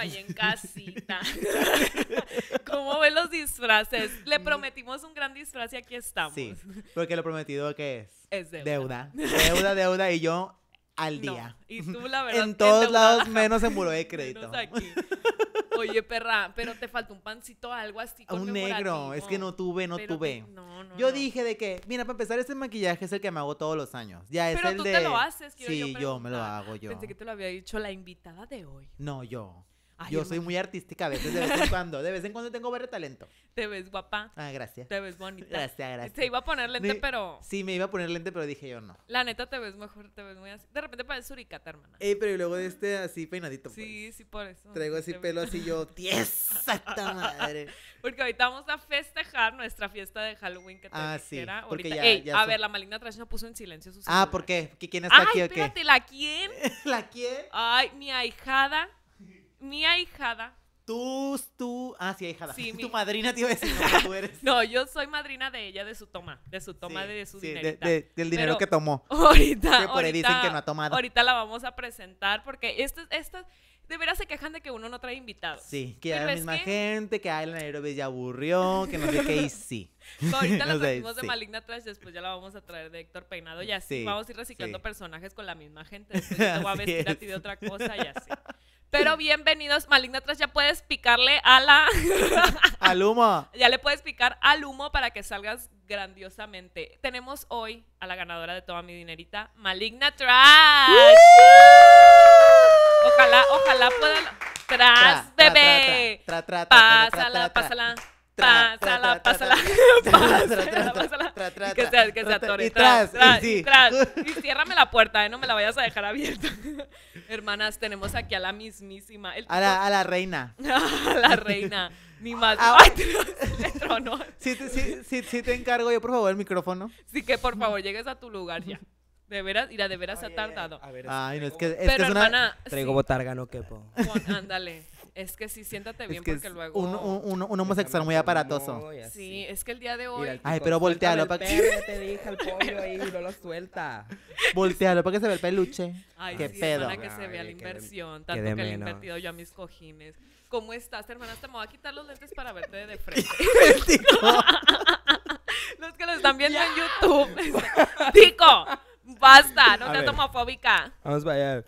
ahí en casita. ¿Cómo ven los disfraces? Le mm. prometimos un gran disfraz y aquí estamos. Sí, porque lo prometido que es. Es deuda. Deuda, deuda, y yo al día. Y tú, la verdad. en todos lados, menos en muro de crédito. Oye, perra, pero te falta un pancito, algo así. un negro, es que no tuve, no tuve. yo dije de que, mira, para empezar, este maquillaje es el que me hago todos los años. Ya es el tú te lo haces, Sí, yo, me lo hago yo. Pensé que te lo había dicho la invitada de hoy. No, yo yo soy muy artística a veces, de vez en cuando. De vez en cuando tengo verde talento. Te ves guapa. Ah, gracias. Te ves bonita. Gracias, gracias. Se iba a poner lente, pero. Sí, me iba a poner lente, pero dije yo no. La neta te ves mejor, te ves muy así. De repente parece suricata, hermana. Ey, eh, pero y luego de este así peinadito. Pues. Sí, sí, por eso. Traigo así pelo así yo. ¡Exacta madre! Porque ahorita vamos a festejar nuestra fiesta de Halloween que te ah, sí, porque Ya, ya a ver, la maligna traición puso en silencio sus. Ah, ¿por qué? ¿Quién está aquí o qué? Espérate, ¿la quién? ¿La quién? Ay, mi ahijada mi ahijada. Tú, tú. Ah, sí, ahijada. Sí, tu madrina te iba a decir no, tú eres. no, yo soy madrina de ella, de su toma. De su toma de, su sí, del dinero que tomó. Ahorita. Que por ahí dicen que no ha tomado. Ahorita la vamos a presentar porque estas. estas de veras se quejan de que uno no trae invitados. Sí, que hay la misma que... gente, que Island Aerobis ya aburrió, que no sé qué, y sí. ahorita la trajimos de Maligna Maligna y después ya la vamos a traer de Héctor Peinado, y así vamos a ir reciclando personajes con la misma gente. Después te voy a vestir a ti de otra cosa, y así. Pero bienvenidos, Maligna Trash, ya puedes picarle a la... al humo. Ya le puedes picar al humo para que salgas grandiosamente. Tenemos hoy a la ganadora de toda mi dinerita, Maligna Trash. ojalá, ojalá puedan... Tras, bebé. Pásala, pásala pásala, pásala, Que se, que Y tras, y, tras. Y ciérrame la puerta, eh, no me la vayas a dejar abierta. Hermanas, tenemos aquí a la mismísima. a, la, reina. a la reina. Mi más. Ah, sí, te encargo yo, por favor, el micrófono. Sí, que por favor llegues a tu lugar ya. De veras, la de veras se ha tardado. Ay, no, es que, es una... hermana... Traigo botarga, no quepo. Ándale. Es que sí, siéntate bien porque luego. Un, un, un homosexual muy aparatoso. Sí, es que el día de hoy. Ay, pero voltealo para que. te dije al pollo ahí no lo suelta. Voltealo para que se vea el peluche. Ay, qué sí, pedo. Para que se vea la inversión, tanto que le he invertido yo a mis cojines. ¿Cómo estás, hermana? Te me voy a quitar los lentes para verte de frente. los que lo están viendo en YouTube. Tico, basta, no te homofóbica. Vamos para allá.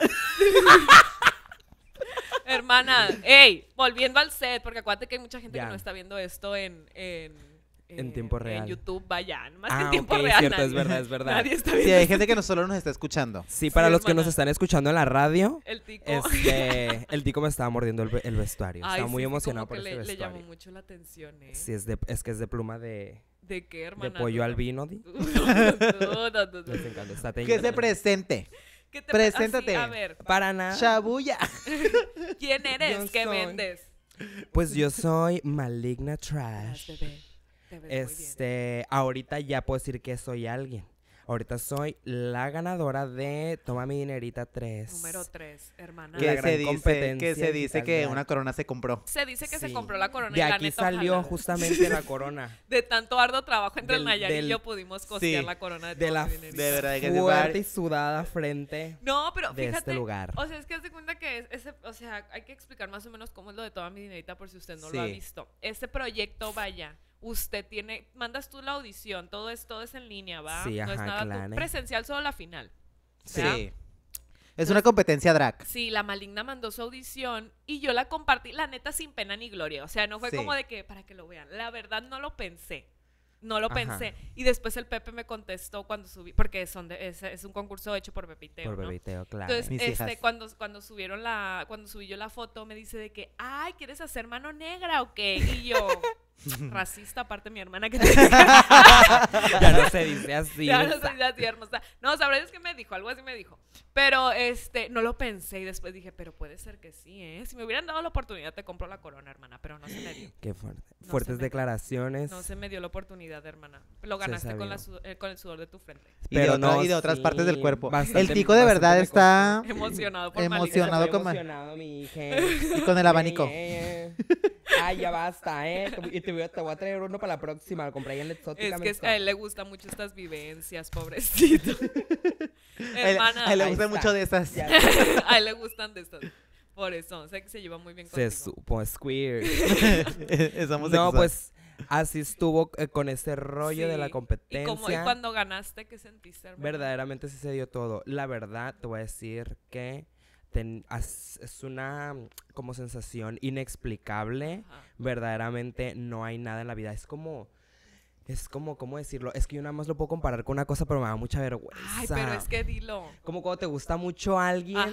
Hermana, hey, volviendo al set, porque acuérdate que hay mucha gente que no está viendo esto en, en, tiempo real. En YouTube, vayan. Más que en ah, tiempo real. Es cierto, es verdad, es verdad. Nadie Sí, hay gente que no solo nos está escuchando. Sí, para los que nos están escuchando en la radio. El tico. Este, el tico me estaba mordiendo el, vestuario. estaba muy emocionado por ese vestuario. Le mucho la atención, ¿eh? es, de, es que es de pluma de. ¿De qué, hermana? De pollo al vino. no, no, que se presente. Preséntate. Ah, Para nada. ¿Quién eres? ¿Qué vendes? Pues yo soy Maligna Trash. este, ahorita ya puedo decir que soy alguien. Ahorita soy la ganadora de Toma mi dinerita 3. Número 3, hermana. Que se dice, que se dice que una corona se compró. Se dice que se compró la corona. De y aquí salió justamente la corona. de tanto arduo trabajo entre el Nayar y yo pudimos costear la corona de, de Toma la De verdad que fuerte y sudada frente. No, pero de este lugar. O sea, es que haz cuenta que ese, o sea, hay que explicar más o menos cómo es lo de Toma mi dinerita por si usted no lo ha visto. Este proyecto vaya usted tiene, mandas tú la audición, todo es, es en línea, ¿va? Sí, no es nada presencial, solo la final. Sí. Es una competencia drag. Sí, la maligna mandó su audición y yo la compartí, la neta, sin pena ni gloria. O sea, no fue como de que, para que lo vean. La verdad, no lo pensé. No lo pensé. Y después el Pepe me contestó cuando subí, porque es, un concurso hecho por Pepiteo. Por Pepiteo, claro. Entonces, este, cuando, cuando subieron la, cuando subí yo la foto, me dice de que, ay, ¿quieres hacer mano negra o qué? Y yo, Racista, aparte mi hermana que Ya no se dice así. Ya no se dice así, hermosa. No, sabrás que me dijo, algo así me dijo. Pero este, no lo pensé y después dije, pero puede ser que sí, ¿eh? Si me hubieran dado la oportunidad, te compro la corona, hermana, pero no se me dio. Qué fuerte. Fuertes declaraciones. no se me dio la oportunidad, hermana. Lo ganaste eh, con, el sudor de tu frente. pero no, y de otras partes del cuerpo. el tico de verdad está emocionado por emocionado, con mi Y con el abanico. Ay, ya basta, ¿eh? te voy a traer uno para la próxima, lo compré ahí en exótica. Es que a él le gustan mucho estas vivencias, pobrecito. A él le gustan mucho de estas. a él le gustan de estas. Por eso, sé que se lleva muy bien con. Se que es queer. Estamos no, pues así estuvo eh, con ese rollo de la competencia. ¿Y, cuando ganaste, qué sentiste? Hermano? Verdaderamente sí se dio todo. La verdad, te voy a decir que es una como sensación inexplicable. Verdaderamente no hay nada en la vida. Es como... Es como, ¿cómo decirlo? Es que yo nada más lo puedo comparar con una cosa, pero me da mucha vergüenza. Ay, pero es que dilo. Como cuando te gusta mucho alguien,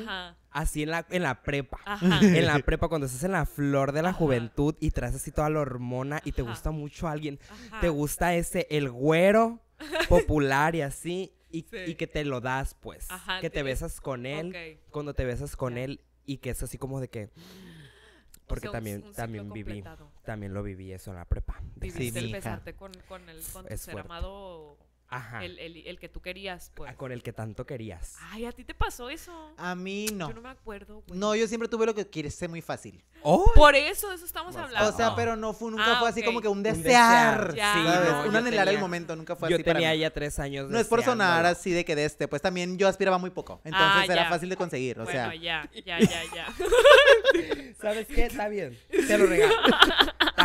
así en la, en la prepa. En la prepa, cuando estás en la flor de la juventud y traes así toda la hormona y te gusta mucho alguien. Te gusta ese, el güero popular y así y, que te lo das, pues. Ajá, que te besas con él. Cuando te besas con él y que es así como de que porque también también viví también lo viví eso en la prepa Viviste el besarte con, con el con tu ser amado Ajá. El, que tú querías, ah, pues. con el que tanto querías. Ay, ¿a ti te pasó eso? A mí no. Yo no me acuerdo, No, yo siempre tuve lo que quieres ser muy fácil. Oh. Por eso, de eso estamos hablando. O sea, pero no fue, nunca ah, fue así como que un desear. Sí, un anhelar el momento, nunca fue así. Yo tenía ya tres años. No es por sonar así de que de este, pues también yo aspiraba muy poco. Ah, Entonces era fácil de conseguir, o bueno, sea. ya, ya, ya, ya. ¿Sabes qué? Está bien. Te lo regalo.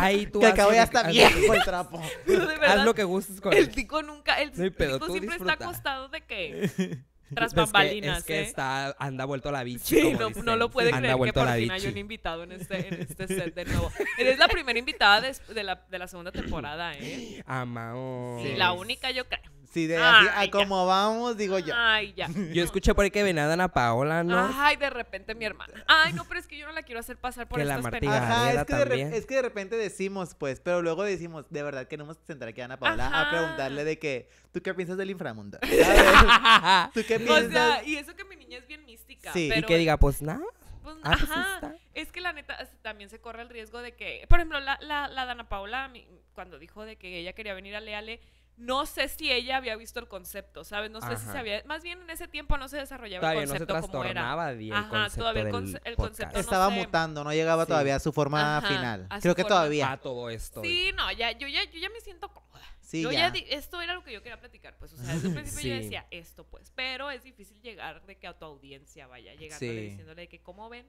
Ahí tú. ya está viejo el trapo. Haz lo que gustes con él. El tico nunca. El tico siempre está acostado de que. Tras bambalinas. Que, es que, ¿eh? está, anda vuelto a la bicha. no, lo puede creer que por fin hay un invitado en este, en este set de nuevo. Eres la primera invitada de, la, de la segunda temporada, ¿eh? Amado. Sí, la única, yo creo. Sí, de así a cómo vamos, digo yo. Ay, ya. Yo escuché por ahí que venía Ana Paola, ¿no? Ay, de repente mi hermana. Ay, no, pero es que yo no la quiero hacer pasar por que estas la Ajá, es que, de es que de repente decimos, pues, pero luego decimos, de verdad que queremos sentar aquí a Dana Paola a preguntarle de que, ¿tú qué piensas del inframundo? ¿Tú qué piensas? O sea, y eso que mi niña es bien mística. Sí. Y que diga, pues nada. Pues, ah, pues, ajá. es que la neta también se corre el riesgo de que, por ejemplo, la, la, la Dana Paola, cuando dijo de que ella quería venir a Leale, no sé si ella había visto el concepto, ¿sabes? No sé si se había... Más bien en ese tiempo no se desarrollaba el concepto no se como era. Ajá, todavía el, concepto Estaba mutando, no llegaba todavía a su forma final. Creo que todavía. todo esto. Sí, no, ya, yo, ya, yo ya me siento cómoda. Sí, ya. esto era lo que yo quería platicar, pues, o sea, desde el principio yo decía esto, pues, pero es difícil llegar de que a tu audiencia vaya llegándole diciéndole que, ¿cómo ven?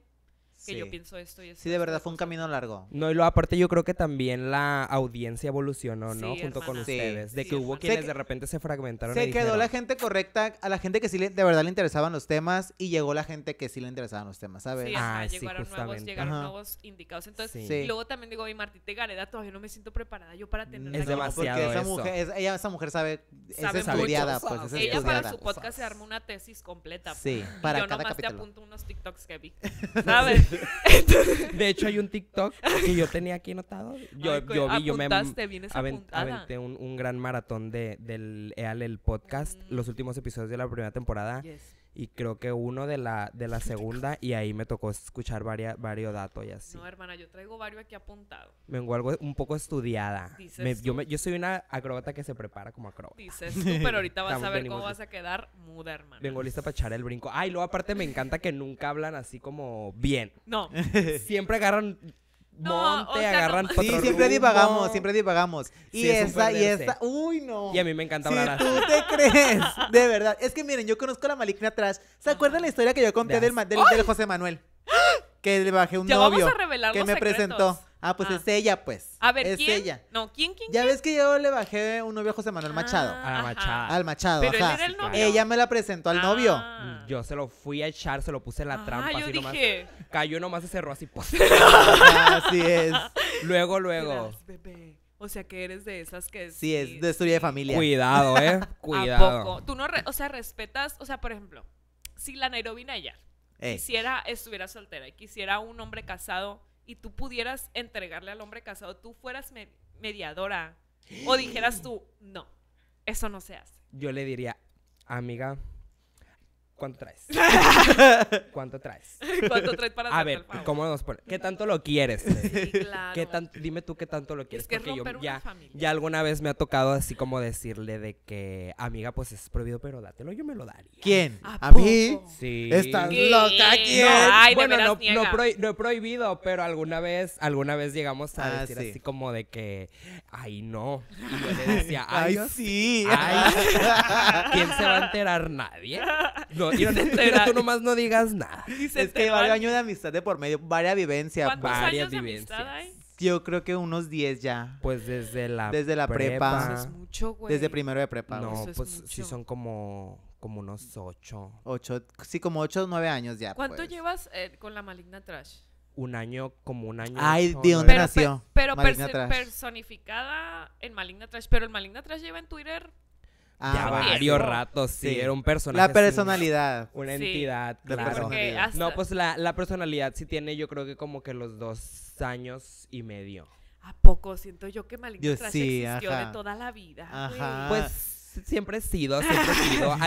que yo pienso esto y eso Sí, de verdad fue un camino largo. No, y lo aparte yo creo que también la audiencia evolucionó, ¿no? Junto con ustedes. de que hubo quienes de repente se fragmentaron. Se quedó la gente correcta, a la gente que sí le, de verdad le interesaban los temas y llegó la gente que sí le interesaban los temas, ¿sabes? Sí, ah, llegaron nuevos, llegaron nuevos indicados. Entonces, y luego también digo, mi Martita Gareda todavía no me siento preparada yo para tener Es demasiado porque esa mujer, ella, esa mujer sabe, es estudiada, pues, Ella para su podcast se armó una tesis completa. Sí, pues. yo nomás te apunto unos TikToks que vi. ¿Sabes? De hecho, hay un TikTok que yo tenía aquí anotado. Yo, vi, yo me aventé un, gran maratón de, del e el podcast, mm. los últimos episodios de la primera temporada y creo que uno de la, de la segunda y ahí me tocó escuchar varios datos y así. No, hermana, yo traigo varios aquí apuntados. Vengo algo un poco estudiada. yo, yo soy una acróbata que se prepara como acróbata. Dices tú, pero ahorita vas a ver cómo vas a quedar muda, hermana. Vengo lista para echar el brinco. Ay, luego aparte me encanta que nunca hablan así como bien. No. Siempre agarran monte, agarran Sí, siempre divagamos, siempre divagamos. Y esa, y esa, uy, no. Y a mí me encanta hablar tú te crees, de verdad. Es que miren, yo conozco la maligna atrás. ¿Se acuerdan la historia que yo conté del, del, José Manuel? Que le bajé un novio. que me presentó. Ah, pues ah. es ella, pues. A ver, es ella. No, ¿quién, quién? Ya ves que yo le bajé un novio a José Manuel ah, Machado. Al Machado. Al Machado. Pero era el novio. Ella me la presentó al ah. novio. Mm, yo se lo fui a echar, se lo puse en la trampa. Yo Nomás, cayó nomás se cerró así. Pues. así es. Luego, luego. O sea, que eres de esas que... Sí, es de estudio de familia. Cuidado, ¿eh? Cuidado. Tú no, o sea, respetas, o sea, por ejemplo, si la Nairobi Nayar quisiera, estuviera soltera y quisiera un hombre casado, y tú pudieras entregarle al hombre casado, tú fueras mediadora o dijeras tú, no, eso no se hace. Yo le diría, amiga, ¿Cuánto traes? ¿Cuánto traes? ¿Cuánto traes para A ver, ¿cómo nos ¿Qué tanto lo quieres? Sí, claro. ¿Qué tan, dime tú qué tanto lo quieres. porque yo ya, ya alguna vez me ha tocado así como decirle de que, amiga, pues es prohibido, pero dátelo, yo me lo daría. ¿Quién? ¿A, mí? Sí. ¿Estás loca? ¿Quién? bueno, no, he prohibido, pero alguna vez, alguna vez llegamos a ah, decir así como de que, ay no. Y yo le decía, ay, sí. ¿quién se va a enterar? Nadie. No, y no te enteras, tú nomás no digas nada. es que que varios años de amistad de por medio, varias vivencias. varias años vivencias. De amistad hay? Yo creo que unos 10 ya. Pues desde la Desde la prepa. Eso es mucho, güey. Desde primero de prepa. No, pues sí son como como unos 8. 8, sí, como 8 o 9 años ya. ¿Cuánto pues. llevas eh, con la maligna trash? un año como un año. Ay, ¿de dónde nació? Pero, personificada en Maligna Trash. Pero el Maligna Trash lleva en Twitter. Ah, ya varios ratos, sí. Era un personaje. La personalidad. Una, entidad, No, pues la, personalidad sí tiene, yo creo que como que los dos años y medio. ¿A poco? Siento yo que Maligna Trash existió de toda la vida. Pues siempre he sido, siempre he sido. a,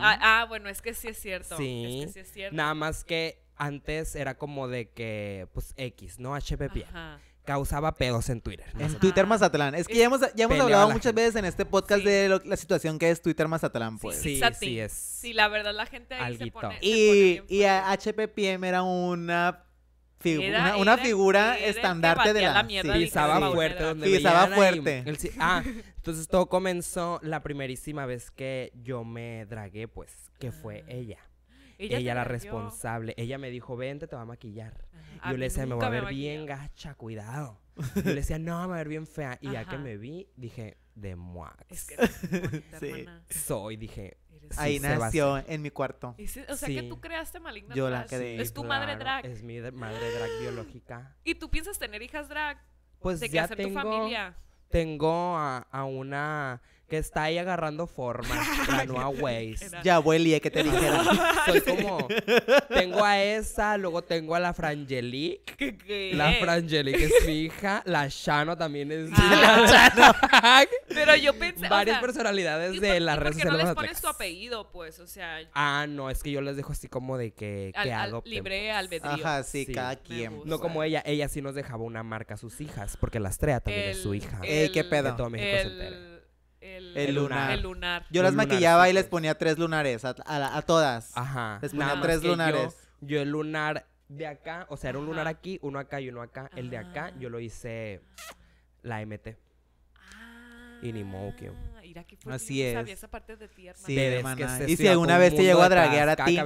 ah, ah, bueno, es que sí es cierto. Sí. Es que sí es cierto. Nada más que antes era como de que, pues, X, ¿no? HPP. Causaba pedos en Twitter. En Twitter Mazatlán. Es que ya hemos, ya hemos hablado muchas veces en este podcast de la situación que es Twitter Mazatlán, pues. Sí, sí, es. Sí, la verdad, la gente se pone, Y, y HPPM era una una, figura estandarte de la, sí. pisaba fuerte pisaba fuerte ah entonces todo comenzó la primerísima vez que yo me dragué pues que fue ah. ella ella, la responsable. Ella me dijo, vente, te va a maquillar. Yo le decía, me voy a ver bien gacha, cuidado. Yo le decía, no, me voy a ver bien fea. Y ya que me vi, dije, de muax. Es que Soy, dije. Ahí nació, en mi cuarto. o sea que tú creaste maligna. Yo la creé. Es tu madre drag. Es mi madre drag biológica. ¿Y tú piensas tener hijas drag? Pues ¿De ya tengo, tu familia? Tengo a una que está ahí agarrando forma, la nueva Ya abuelita, ¿eh? que te dijera. Soy como, tengo a esa, luego tengo a la Frangelic La Frangelique es mi hija, la Shano también es ah. la Shano. Pero yo pensé, varias personalidades de la red social. no les pones tu apellido, pues, o sea. Ah, no, es que yo les dejo así como de que, que al, Libre pues. albedrío. Ajá, sí, cada quien. No como ella, ella sí nos dejaba una marca a sus hijas, porque estrella también es su hija. qué pedo. Que todo México se el, lunar. Yo las maquillaba y les ponía tres lunares a, todas. Ajá. Les ponía tres lunares. Yo, el lunar de acá, o sea, era un lunar aquí, uno acá y uno acá. El de acá ah. yo lo hice la MT. Ah, y ni modo que... Ah, Así es. sí, hermana. y si alguna vez te llegó a draguear a ti.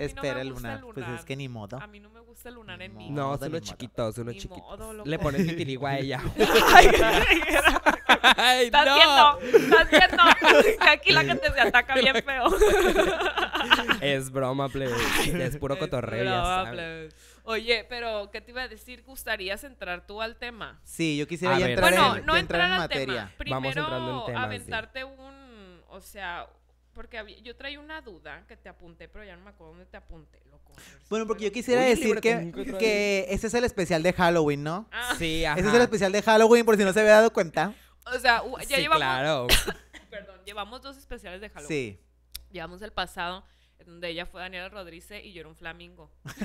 Espera, el lunar. Pues es que ni modo. no lunar en mí. No, son uno chiquitos, es uno chiquito. Le pones titirigua a ella. Ay, ¿Estás viendo? ¿Estás viendo? Aquí la gente se ataca bien feo. es broma, plebe. Es puro cotorreo, Oye, pero ¿qué te iba a decir? ¿Gustarías entrar tú al tema? Sí, yo quisiera ya entrar, bueno, en, no entrar, entrar, en materia. Tema. Primero, en tema, aventarte un, o sea, porque yo traía una duda que te apunté, pero ya no me acuerdo dónde te apunté. Bueno, porque yo quisiera decir que, que ese es el especial de Halloween, ¿no? Ah. Sí, ajá. Ese es el especial de Halloween, por si no se había dado cuenta. O sea, ya llevamos... claro. Perdón, llevamos dos especiales de Halloween. Sí. Llevamos el pasado, donde ella fue Daniela Rodríguez y yo era un flamingo.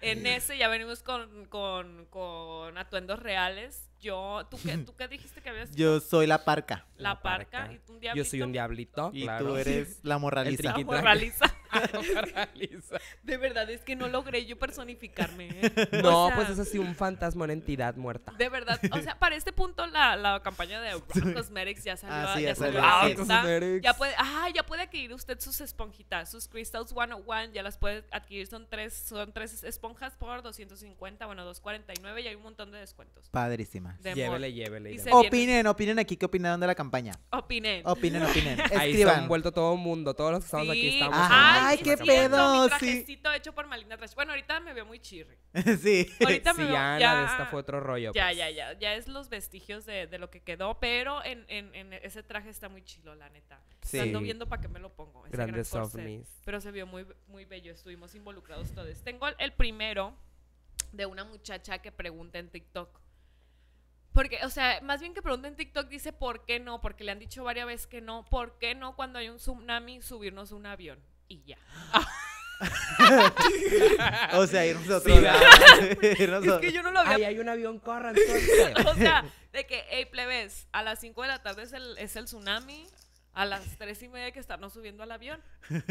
en, este, ese ya venimos con, con, con atuendos reales yo, ¿tú qué, ¿tú qué dijiste que habías Yo soy la parca. La, parca. y tú un diablito. Yo soy un diablito. Y tú eres la morraliza. La morraliza. de verdad, es que no logré yo personificarme. ¿eh? No, pues es así un fantasma, una entidad muerta. De verdad, o sea, para este punto la, la campaña de Cosmetics ya salió. Ah, ya, salió. puede, ah, ya puede adquirir usted sus esponjitas, sus Crystals 101, ya las puede adquirir. Son tres, son tres esponjas por 250, bueno, 249 y hay un montón de descuentos. Padrísima llévele, llévele. opinen, opinen aquí, ¿qué opinaron de la campaña? Opinen. Opinen, opinen. Ahí se han vuelto todo el mundo, todos los que estamos aquí estamos. Ay, qué pedo. Mi trajecito hecho por Malina Trash. Bueno, ahorita me veo muy chirri. sí. Ahorita me veo, ya, ya... esta fue otro rollo. Ya, pues. ya, ya. Ya es los vestigios de, de lo que quedó, pero en, en, en, ese traje está muy chilo, la neta. Sí. Ando viendo para qué me lo pongo. Ese Grandes gran Pero se vio muy, muy bello, estuvimos involucrados todos. Tengo el primero de una muchacha que pregunta en TikTok porque, o sea, más bien que pregunta en TikTok dice por qué no, porque le han dicho varias veces que no, ¿por qué no cuando hay un tsunami subirnos un avión? Y ya. o sea, irnos otro es que yo no lo había. Ahí hay un avión, corran. o sea, de que, hey, plebes, a las 5 de la tarde es el, es el tsunami a las tres y media que estarnos subiendo al avión.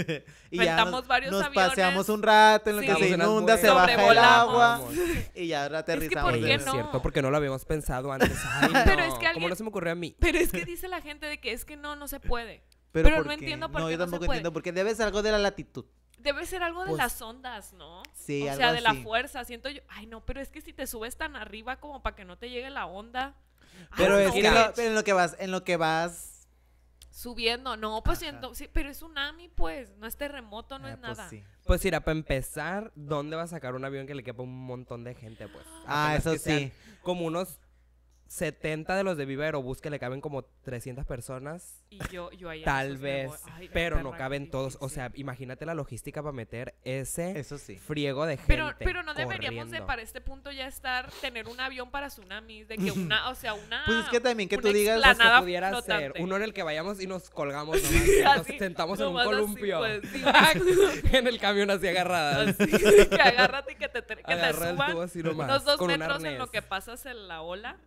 y ya nos, varios paseamos un rato en lo que se inunda, se baja el agua y ya aterrizamos. Es, que ¿por no? cierto, porque no lo habíamos pensado antes. Ay, Pero es que ¿Cómo se me ocurrió a mí? Pero es que dice la gente de que es que no, no se puede. Pero, no entiendo por qué no entiendo, porque debe ser algo de la latitud. Debe ser algo de pues las ondas, ¿no? Sí, O sea, de la fuerza. Siento yo, ay, no, pero es que si te subes tan arriba como para que no te llegue la onda. Pero es que, en lo que vas, en lo que vas subiendo. No, pues sí, pero es tsunami, pues, no es terremoto, no es ah, pues nada. Pues mira, para empezar, ¿dónde va a sacar un avión que le quepa un montón de gente, pues? Ah, eso sí. Como unos 70 de los de Viva Aerobús que le caben como 300 personas. Y yo, yo ahí Tal vez, pero no caben todos. O sea, imagínate la logística para meter ese Eso friego de gente. Pero, pero no deberíamos de para este punto ya estar, tener un avión para tsunamis, de que una, o sea, una. Pues es que también que tú digas Lo que pudiera hacer, uno en el que vayamos y nos colgamos nomás, nos sentamos en un columpio. Pues, en el camión así agarradas. Así, que agárrate y que te, que te suban. Así dos metros en lo que pasas en la ola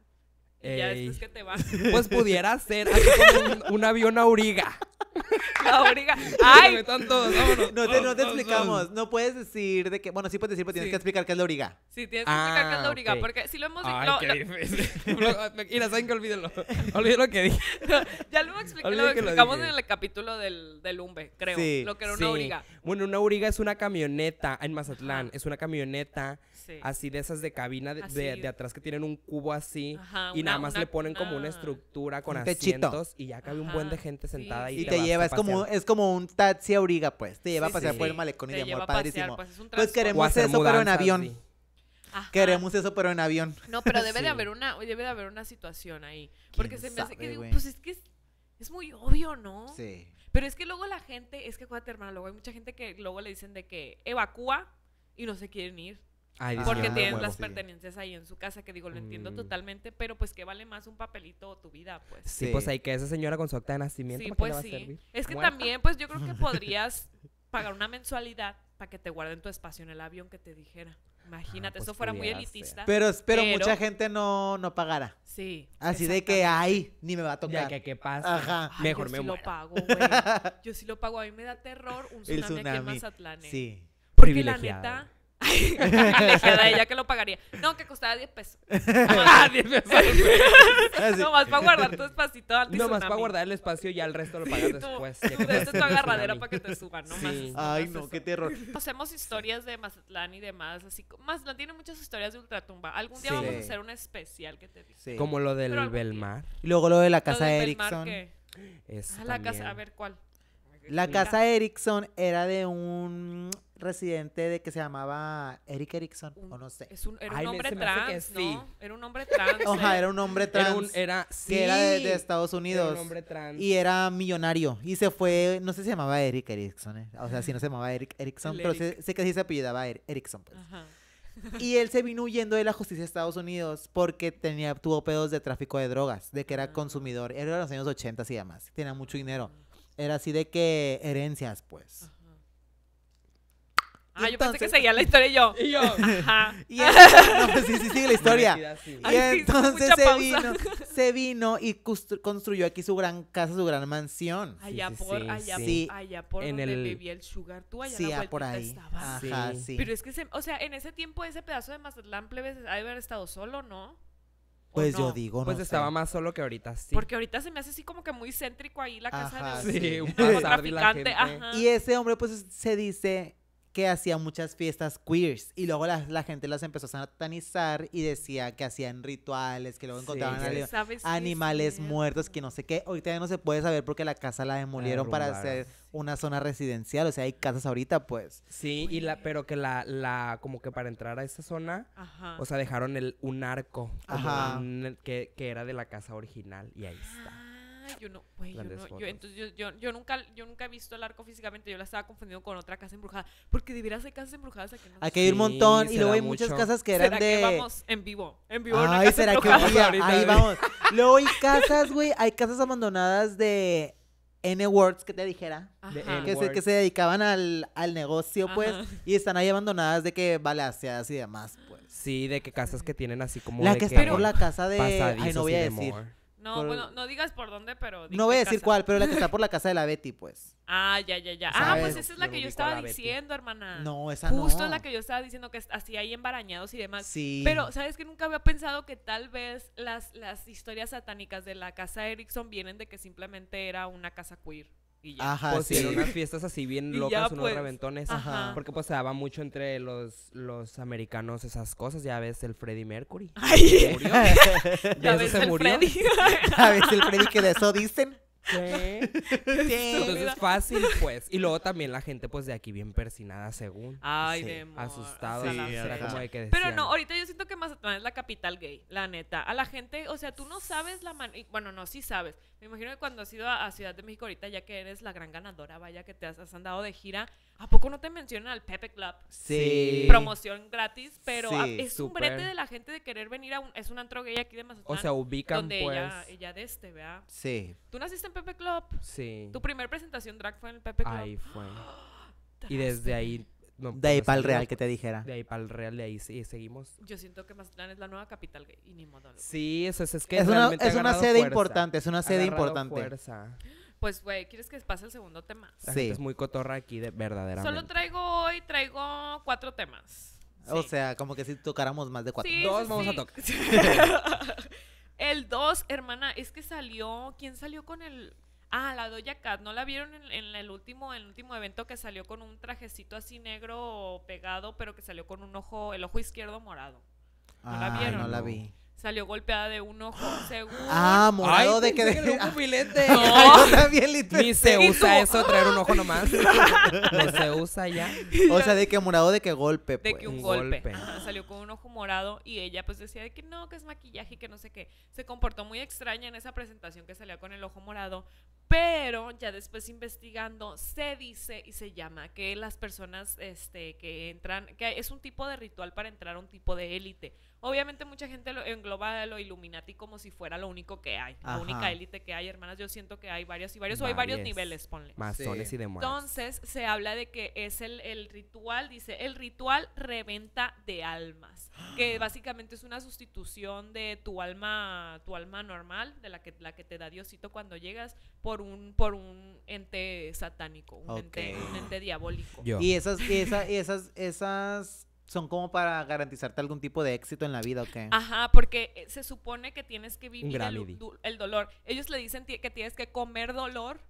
ya es que te vas. Pues pudiera ser un, avión auriga. auriga. ¡Ay! No te, no te explicamos. No puedes decir de que. Bueno, sí puedes decir, pero tienes que explicar qué es la auriga. Sí, tienes que explicar qué es la auriga. Ah, porque si lo hemos dicho. Y saben que olvídenlo. lo que dije. ya lo, expliqué, lo explicamos en el capítulo del, del Umbe, creo. Sí, lo que era una auriga. Bueno, una auriga es una camioneta en Mazatlán. Es una camioneta así de esas de cabina de, atrás que tienen un cubo así y nada más le ponen como una estructura con asientos y ya cabe un buen de gente sentada y, te, lleva, es como, es como un taxi auriga, pues, te lleva a pasear por el malecón y te de amor, Pues, pues queremos eso, pero en avión. Queremos eso, pero en avión. No, pero debe de haber una, debe de haber una situación ahí. Porque se me hace que digo, pues es que es muy obvio, ¿no? Sí. Pero es que luego la gente, es que acuérdate, hermana, luego hay mucha gente que luego le dicen de que evacúa y no se quieren ir. Ah, porque tienen las pertenencias ahí en su casa, que digo, lo entiendo mm. totalmente, pero pues que vale más un papelito o tu vida, pues. Sí, pues ahí que esa señora con su acta de nacimiento. Sí, pues sí. Es que también, pues yo creo que podrías pagar una mensualidad para que te guarden tu espacio en el avión que te dijera. Imagínate, ah, pues eso fuera muy elitista. Pero, mucha gente no, no pagara. Sí. Así de que, ay, ni me va a tocar. Ya que, ¿qué pasa? Ajá. Mejor yo sí lo pago, güey. Yo sí lo pago. A mí me da terror un tsunami, tsunami. aquí en Mazatlán. ¿eh? Sí. Porque la neta que lo pagaría. No, que costaba 10 pesos. Ah, 10 pesos. Ah, para guardar tu espacito No, Nomás para guardar el espacio y ya el resto lo pagas después. Este es tu agarradera para que te suban, ¿no? Ay, no, qué terror. Hacemos historias de Mazatlán y demás. Así, Mazatlán tiene muchas historias de ultratumba. Algún día vamos a hacer un especial que te diga. Como lo del Belmar. Y luego lo de la casa de Erickson. Ah, a ver cuál. La casa de Erickson era de un residente de que se llamaba Eric Erickson, o no sé. era un hombre trans, ¿no? Era un hombre trans. ¿eh? era un hombre trans. sí, Que era de, Estados Unidos. un hombre trans. Y era millonario. Y se fue, no sé si se llamaba Eric Erickson, eh, o sea, si no se llamaba Eric Erickson, pero sé, que sí se apellidaba er-, Erickson, pues. Y él se vino huyendo de la justicia de Estados Unidos porque tenía, tuvo pedos de tráfico de drogas, de que era ah. consumidor. Era de los años 80 y demás. Tenía mucho dinero. Mm. Era así de que herencias, pues. Ah, yo pensé que seguía la historia yo. Y yo. Ajá. Y pues sí, sí, sigue la historia. y entonces se vino, se vino y construyó aquí su gran casa, su gran mansión. Allá sí, por, allá, allá por en donde el... vivía el Sugar. Tú allá sí, la por ahí. Ajá, sí. Pero es que, se, o sea, en ese tiempo ese pedazo de Mazatlán plebes ha de haber estado solo, ¿no? Pues yo digo, pues no Pues estaba más solo que ahorita, sí. Porque ahorita se me hace así como que muy céntrico ahí la casa Ajá, de... Sí, un traficante. Ajá. Y ese hombre pues se dice que hacía muchas fiestas queers y luego la, la, gente las empezó a satanizar y decía que hacían rituales, que luego encontraban animales, muertos, que no sé qué. hoy todavía no se puede saber porque la casa la demolieron para hacer una zona residencial, o sea, hay casas ahorita pues. Sí, y la pero que la la como que para entrar a esa zona, o sea, dejaron el un arco que era de la casa original y ahí está yo no, güey, yo no, entonces yo, nunca, yo nunca he visto el arco físicamente, yo la estaba confundiendo con otra casa embrujada, porque de veras hay casas embrujadas aquí. No aquí hay un montón, y luego hay muchas casas que eran de... vamos en vivo, Ay, que Ahí vamos. luego hay casas, güey, hay casas abandonadas de N-Words que te dijera, que se, dedicaban al, negocio, pues, y están ahí abandonadas de que balas y demás, pues. Sí, de que casas que tienen así como. La que, está por la casa de. no voy a decir. No, bueno, no digas por dónde, pero... No voy a decir cuál, pero la que está por la casa de la Betty, pues. Ah, ya, ya, ya. Ah, pues esa es la que yo estaba diciendo, hermana. No, esa Justo no. Justo la que yo estaba diciendo que así ahí embarañados y demás. Sí. Pero, ¿sabes que Nunca había pensado que tal vez las, las historias satánicas de la casa Erickson vienen de que simplemente era una casa queer. Y ya. Ajá, eran pues unas fiestas así bien locas, unos pues, reventones. Ajá. Porque pues se daba mucho entre los, los americanos esas cosas. Ya ves el Freddie Mercury. ya se murió. ya ves el Freddy que de eso dicen sí Sí, Entonces fácil, pues. Y luego también la gente, pues, de aquí bien persinada, según. Ay, Asustada. Pero no, ahorita yo siento que Mazatlán es la capital gay, la neta. A la gente, o sea, tú no sabes la manera Bueno, no, sí sabes. Me imagino que cuando has ido a, Ciudad de México ahorita, ya que eres la gran ganadora, vaya que te has, andado de gira, ¿a poco no te mencionan al Pepe Club? Sí. Promoción gratis, pero es un brete de la gente de querer venir a un... Es un antro gay aquí de Mazatlán. O sea, ubican, donde Ella, pues. ella de este, ¿verdad? Sí. ¿Tú naciste Pepe Club. Sí. Tu primera presentación drag fue en el Pepe Club. Ahí fue. y desde ahí. de ahí pues, para el Real, que te dijera. De ahí para el Real, de ahí seguimos. Yo siento que Mazatlán es la nueva capital gay y ni modo. Sí, eso es, es que es una, es una sede importante, es una sede importante. Pues, güey, ¿quieres que pase el segundo tema? sí. es muy cotorra aquí, de, verdaderamente. Solo traigo hoy, traigo cuatro temas. O sea, como que si tocáramos más de cuatro. Dos vamos a tocar. El 2, hermana, es que salió. ¿Quién salió con el.? Ah, la Doja Cat. ¿No la vieron en, el último, el último evento que salió con un trajecito así negro pegado, pero que salió con un ojo, el ojo izquierdo morado? ¿No la vieron? No la vi. Salió golpeada de un ojo, seguro. Ah, morado de que... que de... un jubilete! No. Ni se usa eso, traer un ojo nomás. se usa ya. O sea, de que morado de que golpe, De pues. que un, golpe. salió con un ojo morado y ella pues decía de que no, que es maquillaje y que no sé qué. Se comportó muy extraña en esa presentación que salía con el ojo morado, pero ya después investigando se dice y se llama que las personas este, que entran, que es un tipo de ritual para entrar a un tipo de élite Obviamente mucha gente lo engloba a lo Illuminati como si fuera lo único que hay, la única élite que hay, hermanas. Yo siento que hay varios y varios, o hay varios niveles, ponle. Masones y demás. Entonces se habla de que es el, ritual, dice, el ritual reventa de almas, que básicamente es una sustitución de tu alma, tu alma normal, de la que, la que te da Diosito cuando llegas, por un, por un ente satánico, un, ente, un ente diabólico. Y esas, y esa, y esas, esas son como para garantizarte algún tipo de éxito en la vida, ¿o Ajá, porque eh, se supone que tienes que vivir el, dolor. Ellos le dicen que tienes que comer dolor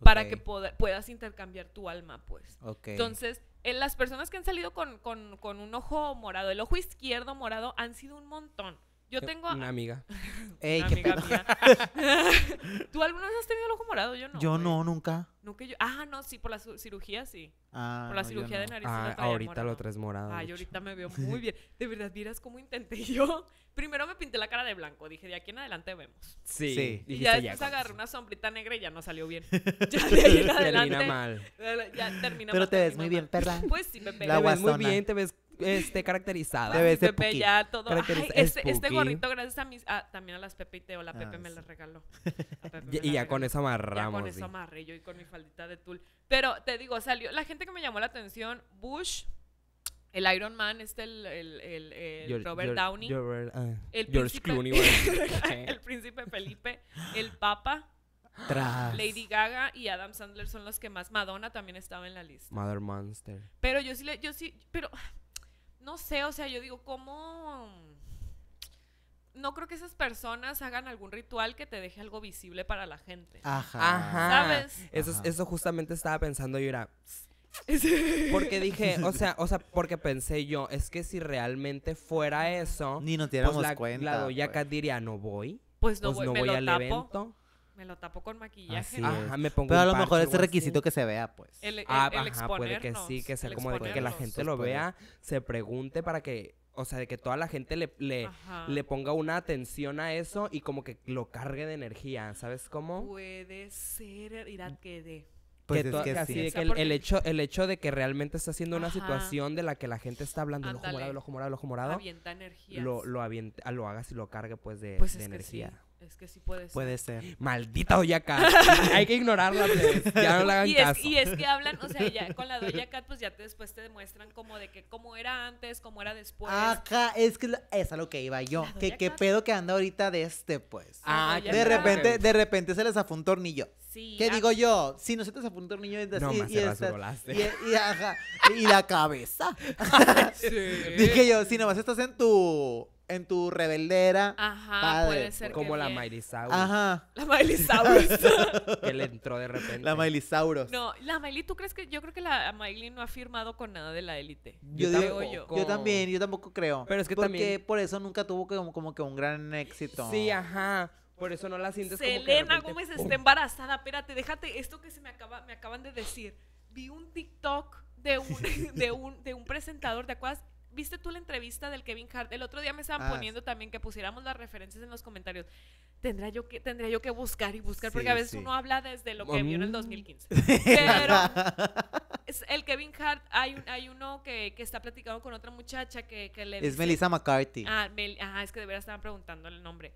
para que puedas intercambiar tu alma, pues. Entonces, eh, las personas que han salido con, con un ojo morado, el ojo izquierdo morado, han sido un montón. Yo tengo. Una amiga. Ey, qué pedo. ¿Tú alguna vez has tenido el ojo morado? Yo no. Yo no, nunca. Nunca yo. Ah, no, sí, por la cirugía sí. Ah, por la cirugía de nariz. Ah, ahorita lo traes morado. Ay, ahorita me veo muy bien. De verdad, miras cómo intenté yo. Primero me pinté la cara de blanco. Dije, de aquí en adelante vemos. Sí. Y ya después agarré una sombrita negra y ya no salió bien. ya de ahí en Termina mal. Ya termina Pero te ves muy bien, perra. Pues sí, me pegué. La ves muy bien, te ves este, caracterizada. Debe ser Pepe ya todo. este, este gorrito, gracias a mis. Ah, también a las Pepe y Teo. La Pepe me las regaló. y, ya con eso amarramos. Ya con eso amarré yo y con mi faldita de tul. Pero te digo, salió. La gente que me llamó la atención, Bush. El Iron Man, este, el, el, el, Robert Downey. el George Clooney. el príncipe Felipe. El Papa. Lady Gaga y Adam Sandler son los que más. Madonna también estaba en la lista. Mother Monster. Pero yo sí le, yo sí, pero no sé, o sea, yo digo, ¿cómo? No creo que esas personas hagan algún ritual que te deje algo visible para la gente. Ajá. ¿Sabes? Eso, eso justamente estaba pensando yo era... Porque dije, o sea, o sea, porque pensé yo, es que si realmente fuera eso, ni nos pues diéramos la, cuenta. La acá pues. diría, no voy. Pues no, pues voy, no voy al evento me lo tapo con maquillaje. Ajá, me pongo Pero a lo mejor es el requisito que se vea, pues. E, ah, puede que sí, que sea como de que la gente lo vea, se pregunte para que o sea, de que toda la gente le, le, ponga una atención a eso y como que lo cargue de energía, ¿sabes cómo? Puede ser, irá que de... así el, hecho, el hecho de que realmente está haciendo una situación de la que la gente está hablando, el ojo morado, morado, Lo, lo, avienta, lo hagas y lo cargue pues de, pues energía. Es que sí puede ser. Puede ser. Maldita doyacat! Hay que ignorarla, pues. Ya no la hagan y es, Y es que hablan, o sea, ya con la doyacat, pues ya después te demuestran como de que cómo era antes, cómo era después. Ajá, es que es a lo que iba yo. Que qué pedo que anda ahorita de este, pues. Ah, de repente, de repente se les zafó un tornillo. Sí. ¿Qué ah. digo yo? Si no se te zafó un tornillo es no, y, y, ajá, y la cabeza. sí. Dije yo, si nomás estás en tu en tu rebeldera. Ajá, puede ser. Como que la bien. Miley Ajá. La Miley Cyrus. que entró de repente. La Miley No, la Miley, ¿tú crees que? Yo creo que la Miley no ha firmado con nada de la élite. Yo, yo, digo, yo. yo también, yo tampoco creo. Pero es que Porque también... por eso nunca tuvo como, que un gran éxito. Sí, ajá. Por eso no la sientes como que repente, Gómez está embarazada. Espérate, déjate esto que se me acaba, me acaban de decir. Vi un TikTok de un, de un, de un presentador, ¿te acuerdas? ¿Viste tú la entrevista del Kevin Hart? El otro día me estaban ah, poniendo también que pusiéramos las referencias en los comentarios. Tendría yo que, tendría yo que buscar y buscar, porque a veces uno habla desde lo que vio en el 2015. Pero es el Kevin Hart, hay, hay uno que, que, está platicando con otra muchacha que, que le... Es Melissa McCarthy. Ah, es que de veras estaban preguntando el nombre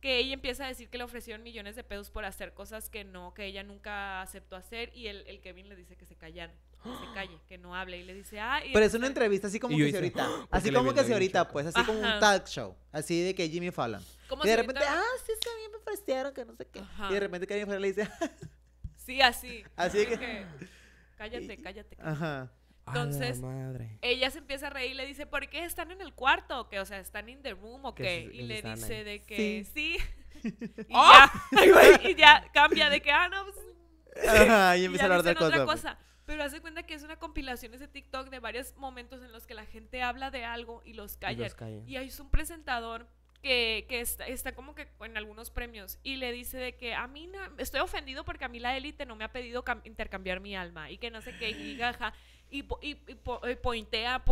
que ella empieza a decir que le ofrecieron millones de pesos por hacer cosas que no, que ella nunca aceptó hacer y el, el Kevin le dice que se callan que se calle, que no hable. Y le dice, ah. Y Pero es una entrevista así como ah, que si ahorita. Así como que si ahorita, pues, así como un talk show. Así de que Jimmy Fallon. y de repente, ah, sí, sí, a mí me prestaron que no sé qué. Y de repente alguien Fallon le dice, ah". sí, así. Así, que... Cállate, cállate. Ajá. Entonces, ella se empieza a reír y le dice, ¿por qué están en el cuarto? ¿O O sea, ¿están in the room o qué? Y le dice de que sí. y, ya, ¡Oh! y ya cambia de que, ah, no, pues, Ajá, y, y empieza a hablar de otra pues. cosa. Pero hace cuenta que es una compilación ese TikTok de varios momentos en los que la gente habla de algo y los calla. Y, ahí es hay un presentador que, que está, como que en algunos premios y le dice de que a mí estoy ofendido porque a mí la élite no me ha pedido intercambiar mi alma y que no sé qué, y gaja. Y, y, pointea,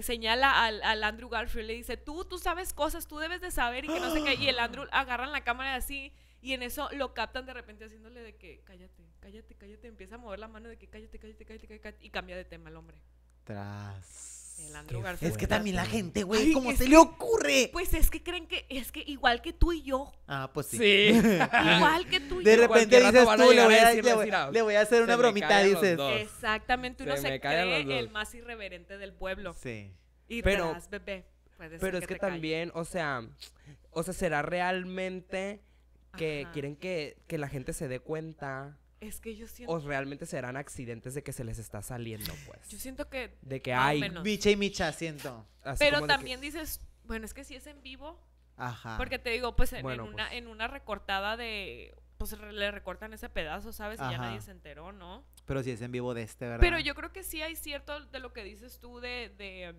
señala al, Andrew Garfield, y le dice, tú, tú sabes cosas, tú debes de saber y que no sé qué. Y el Andrew agarran la cámara así y en eso lo captan de repente haciéndole de que cállate, cállate, cállate. Empieza a mover la mano de que cállate, cállate, cállate, cállate. Y cambia de tema el hombre. Tras. Es que también la gente, güey, ¿cómo se le ocurre? Pues es que creen que es que igual que tú y yo. Ah, pues sí. sí. igual que tú y yo. De repente dices tú, le voy, a, decir le, voy, a, hacer una bromita, dices. Exactamente, uno se, se cree el más irreverente del pueblo. Sí. Y tras, bebé, pero es que, que también, o sea, o sea, será realmente que quieren que, la gente se dé cuenta. Es que yo siento. O realmente serán accidentes de que se les está saliendo, pues. Yo siento que. De que hay. y Micha, siento. Pero también dices, bueno, es que si es en vivo. Ajá. Porque te digo, pues en, pues. una, recortada de. Pues le recortan ese pedazo, ¿sabes? ya nadie se enteró, ¿no? Pero si es en vivo de este, ¿verdad? Pero yo creo que sí hay cierto de lo que dices tú de, de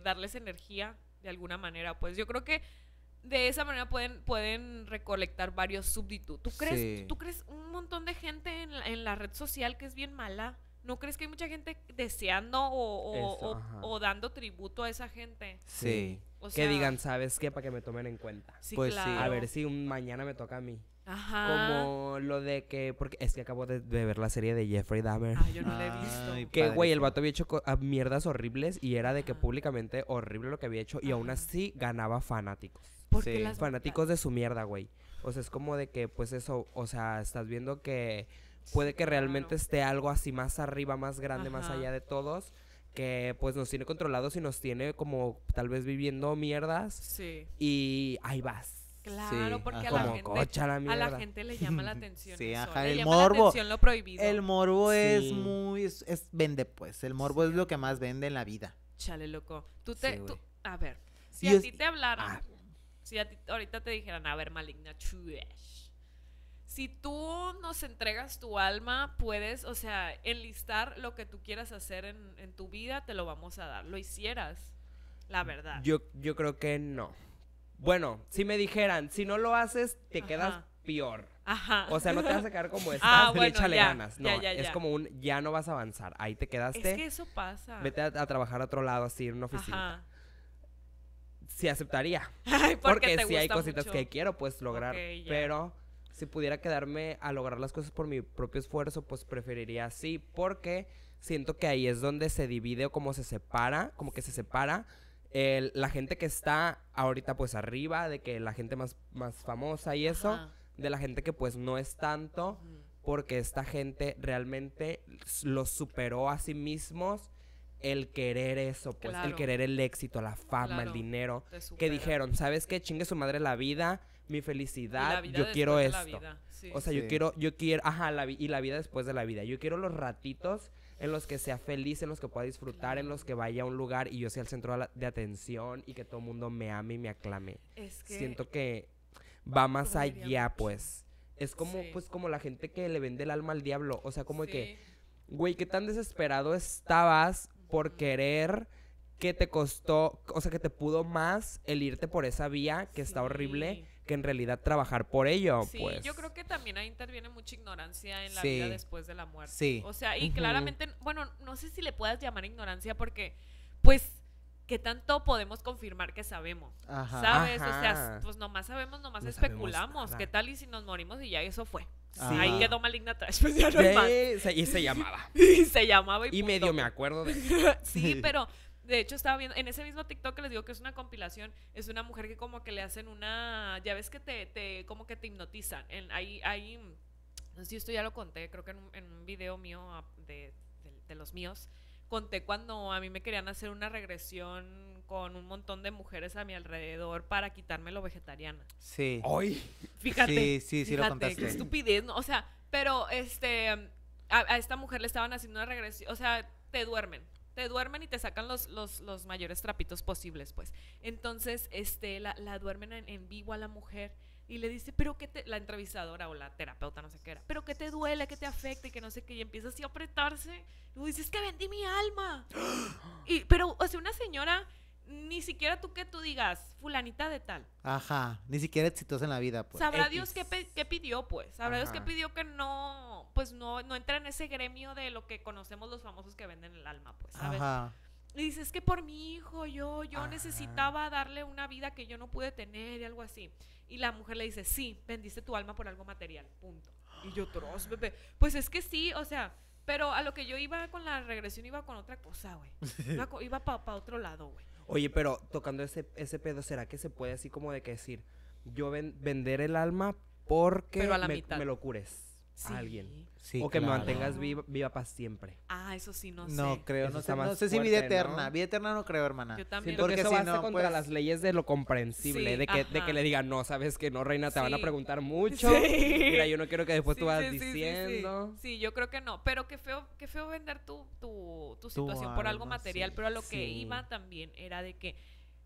mm, darles energía de alguna manera. Pues yo creo que de esa manera pueden, pueden recolectar varios súbditos. ¿Tú crees, ¿Tú crees un montón de gente en la, en la, red social que es bien mala? ¿No crees que hay mucha gente deseando o, dando tributo a esa gente? Sí. que digan, ¿sabes qué? Para que me tomen en cuenta. pues A ver si un mañana me toca a mí. Ajá. Como lo de que. Porque es que acabo de, ver la serie de Jeffrey Dahmer. Ah, yo no la he visto. que, güey, el vato había hecho mierdas horribles y era de que públicamente horrible lo que había hecho y aún así ganaba fanáticos. Porque sí, fanáticos de su mierda, güey. O sea, es como de que, pues eso, o sea, estás viendo que puede que realmente esté algo así más arriba, más grande, más allá de todos, que pues nos tiene controlados y nos tiene como tal vez viviendo mierdas. Sí. Y ahí vas. Claro, porque a la, gente, a la, gente, le llama la atención. sí, el llama morbo. La atención lo prohibido. El morbo es muy. Es, vende, pues. El morbo es lo que más vende en la vida. Chale, loco. Tú te. a ver, si a ti te hablaran ah. Si ahorita te dijeran, a ver, maligna, chuesh. Si tú nos entregas tu alma, puedes, o sea, enlistar lo que tú quieras hacer en, tu vida, te lo vamos a dar. Lo hicieras, la verdad. Yo, yo creo que no. Bueno, si me dijeran, si no lo haces, te quedas peor. Ajá. O sea, no te vas a quedar como esta ah, No, es como un ya no vas a avanzar. Ahí te quedaste. Es que eso pasa. Vete a, trabajar a otro lado, así en una oficina. Ajá sí aceptaría. porque si sí hay cositas que quiero pues lograr, pero si pudiera quedarme a lograr las cosas por mi propio esfuerzo, pues preferiría así, porque siento que ahí es donde se divide o como se separa, como que se separa la gente que está ahorita pues arriba, de que la gente más, más famosa y eso, de la gente que pues no es tanto, porque esta gente realmente los superó a sí mismos el querer eso, pues, el querer el éxito, la fama, el dinero, que dijeron, ¿sabes qué? Chingue su madre la vida, mi felicidad, yo quiero esto. O sea, yo quiero, yo quiero, ajá, la y la vida después de la vida. Yo quiero los ratitos en los que sea feliz, en los que pueda disfrutar, en los que vaya a un lugar y yo sea el centro de, atención y que todo el mundo me ame y me aclame. Siento que va más allá, pues. Es como, pues, como la gente que le vende el alma al diablo. O sea, como que, güey, qué tan desesperado estabas por querer que te costó, o sea, que te pudo más el irte por esa vía que está horrible que en realidad trabajar por ello. Sí, pues. yo creo que también ahí interviene mucha ignorancia en la vida después de la muerte. Sí. O sea, y claramente, bueno, no sé si le puedas llamar ignorancia porque, pues, ¿qué tanto podemos confirmar que sabemos? ¿Sabes? O sea, pues nomás sabemos, nomás especulamos. ¿Qué tal y si nos morimos y ya eso fue? Ahí quedó Maligna atrás. y se llamaba. y se llamaba y, medio me acuerdo de Sí, pero de hecho estaba viendo, en ese mismo TikTok que les digo que es una compilación, es una mujer que como que le hacen una, ya ves que te, como que te hipnotizan. ahí, ahí, no si esto ya lo conté, creo que en un, video mío ah, de los míos, conté cuando a mí me querían hacer una regresión con un montón de mujeres a mi alrededor para quitarme lo vegetariana. Sí. ¡Ay! Fíjate. Sí, sí, sí lo contaste. Qué estupidez, ¿no? O sea, pero este, um, a, esta mujer le estaban haciendo una regresión, o sea, te duermen te duermen y te sacan los, los, mayores trapitos posibles, pues. Entonces, este, la, duermen en vivo a la mujer y le dice, pero que te, la entrevistadora o la terapeuta, no sé qué era, pero que te duele, que te afecte, que no sé qué, y empieza así a apretarse. Y dices, es que vendí mi alma. y, pero, o sea, una señora, ni siquiera tú que tú digas, fulanita de tal. Ajá, ni siquiera exitosa en la vida, pues. Sabrá Dios qué, pidió, pues. Sabrá Dios qué pidió que no, pues no, no entra en ese gremio de lo que conocemos los famosos que venden el alma, pues, ¿sabes? Ajá. Y dice, es que por mi hijo yo, yo necesitaba darle una vida que yo no pude tener y algo así. Y la mujer le dice, sí, vendiste tu alma por algo material, punto. Y yo, tros, bebé. Pues es que sí, o sea, pero a lo que yo iba con la regresión iba con otra cosa, güey. Iba, para otro lado, güey. Oye, pero tocando ese, ese pedo, ¿será que se puede así como de que decir, yo vender el alma porque me lo cures? alguien. o que me mantengas viva, para siempre. Ah, eso sí, no, sé. No creo, no sé, si vida eterna. Vida eterna no creo, hermana. Yo también. Porque eso si no, contra pues las leyes de lo comprensible. de, que, de que le digan, no, sabes que no, reina, te van a preguntar mucho. Mira, yo no quiero que después tú vas diciendo. Sí, yo creo que no. Pero qué feo, qué feo vender tu, situación por algo material. Pero a lo que iba también era de que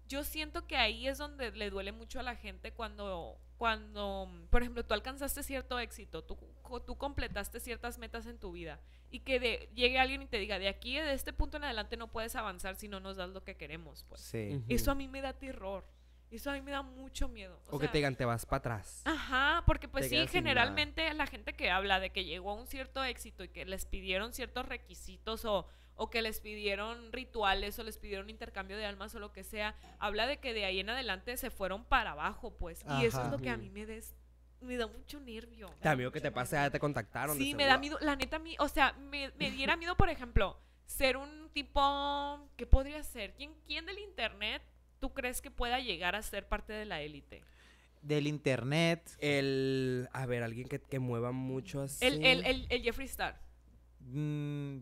yo siento que ahí es donde le duele mucho a la gente cuando, cuando por ejemplo, tú alcanzaste cierto éxito, tú, tú completaste ciertas metas en tu vida y que llegue alguien y te diga, de aquí, de este punto en adelante no puedes avanzar si no nos das lo que queremos. Pues. Eso a mí me da terror. Eso a mí me da mucho miedo. O, que te digan, te vas para atrás. Ajá, porque pues sí, generalmente la gente que habla de que llegó a un cierto éxito y que les pidieron ciertos requisitos o o que les pidieron rituales o les pidieron intercambio de almas o lo que sea, habla de que de ahí en adelante se fueron para abajo, pues. Y eso es lo que a mí me des me da mucho nervio. ¿Te que te pase? ya ah, te contactaron. Sí, me da miedo. La neta, mí o sea, me, diera miedo, por ejemplo, ser un tipo. ¿Qué podría ser? ¿Quién, ¿Quién del internet tú crees que pueda llegar a ser parte de la élite? Del internet. El. A ver, alguien que, que mueva mucho así. El, el, el, Jeffree Star. Mmm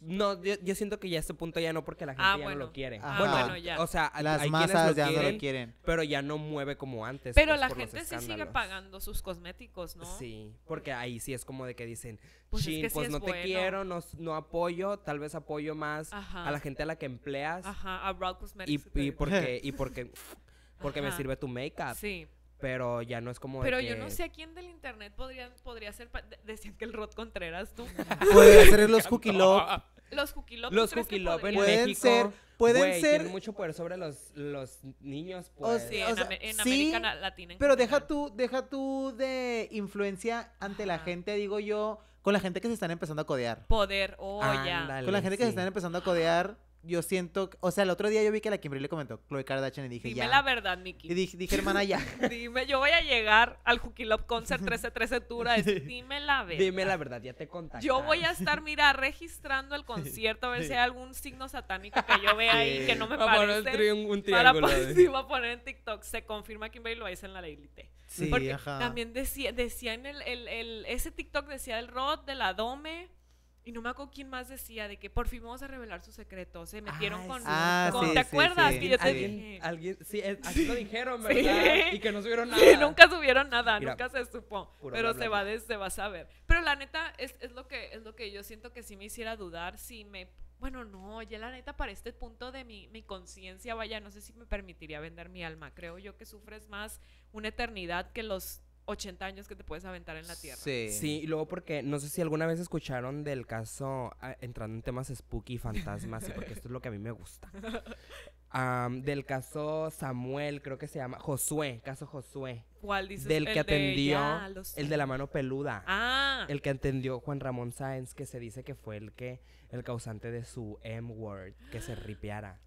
no, yo, siento que ya a este punto ya no porque la ah, gente ya no lo quiere. bueno, ya. o sea, las masas ya quieren, no lo quieren. Pero ya no mueve como antes. Pero pues, la gente sí sigue pagando sus cosméticos, ¿no? Sí, porque ahí sí es como de que dicen, pues, pues no te quiero, no, no, apoyo, tal vez apoyo más a la gente a la que empleas. Ajá, a Cosmetics. Y, porque, y porque, me sirve tu make-up. Sí pero ya no es como pero yo no sé a quién del internet podría podría ser decían que el Rod Contreras tú podría ser los Cookie los Cookie los Cookie pueden ser pueden ser mucho poder sobre los, los niños pues. sí, en, América Latina pero deja tú deja tú de influencia ante la gente digo yo con la gente que se están empezando a codear poder oh ya con la gente que se están empezando a codear yo siento, o sea, el otro día yo vi que la Kimberly le comentó Chloe Kardashian y dije, Dime la verdad, Nikki. Y dije, dije, hermana, ya. Dime, yo voy a llegar al Hooky Love Concert 1313 Tour dime la verdad. Dime la verdad, ya te contaste. Yo voy a estar, mira, registrando el concierto a ver si hay algún signo satánico que yo vea ahí que no me va parece. Poner tri un para poner a poner en TikTok. Se confirma Kimberly Loaiza en la Leilite. Sí, Porque también decía, decía en el, el, el, ese TikTok decía el rod de la Dome y no me acuerdo quién más decía de que por fin vamos a revelar su secreto. Se metieron ah, con, ah, ¿Te acuerdas? Que yo te dije. sí, eh, así lo dijeron, ¿verdad? Y que no subieron nada. nunca subieron nada, nunca se supo. Pero se va, se va a saber. Pero la neta, es, lo que, es lo que yo siento que sí me hiciera dudar si me. Bueno, no, ya la neta, para este punto de mi, mi conciencia, vaya, no sé si me permitiría vender mi alma. Creo yo que sufres más una eternidad que los 80 años que te puedes aventar en la tierra. Sí. y luego porque no sé si alguna vez escucharon del caso, ah, entrando en temas spooky, fantasmas, porque esto es lo que a mí me gusta. del caso Samuel, creo que se llama, Josué, caso Josué. ¿Cuál dices? Del que atendió, el de la mano peluda. Ah. El que atendió Juan Ramón Sáenz, que se dice que fue el que, el causante de su M-word, que se ripiara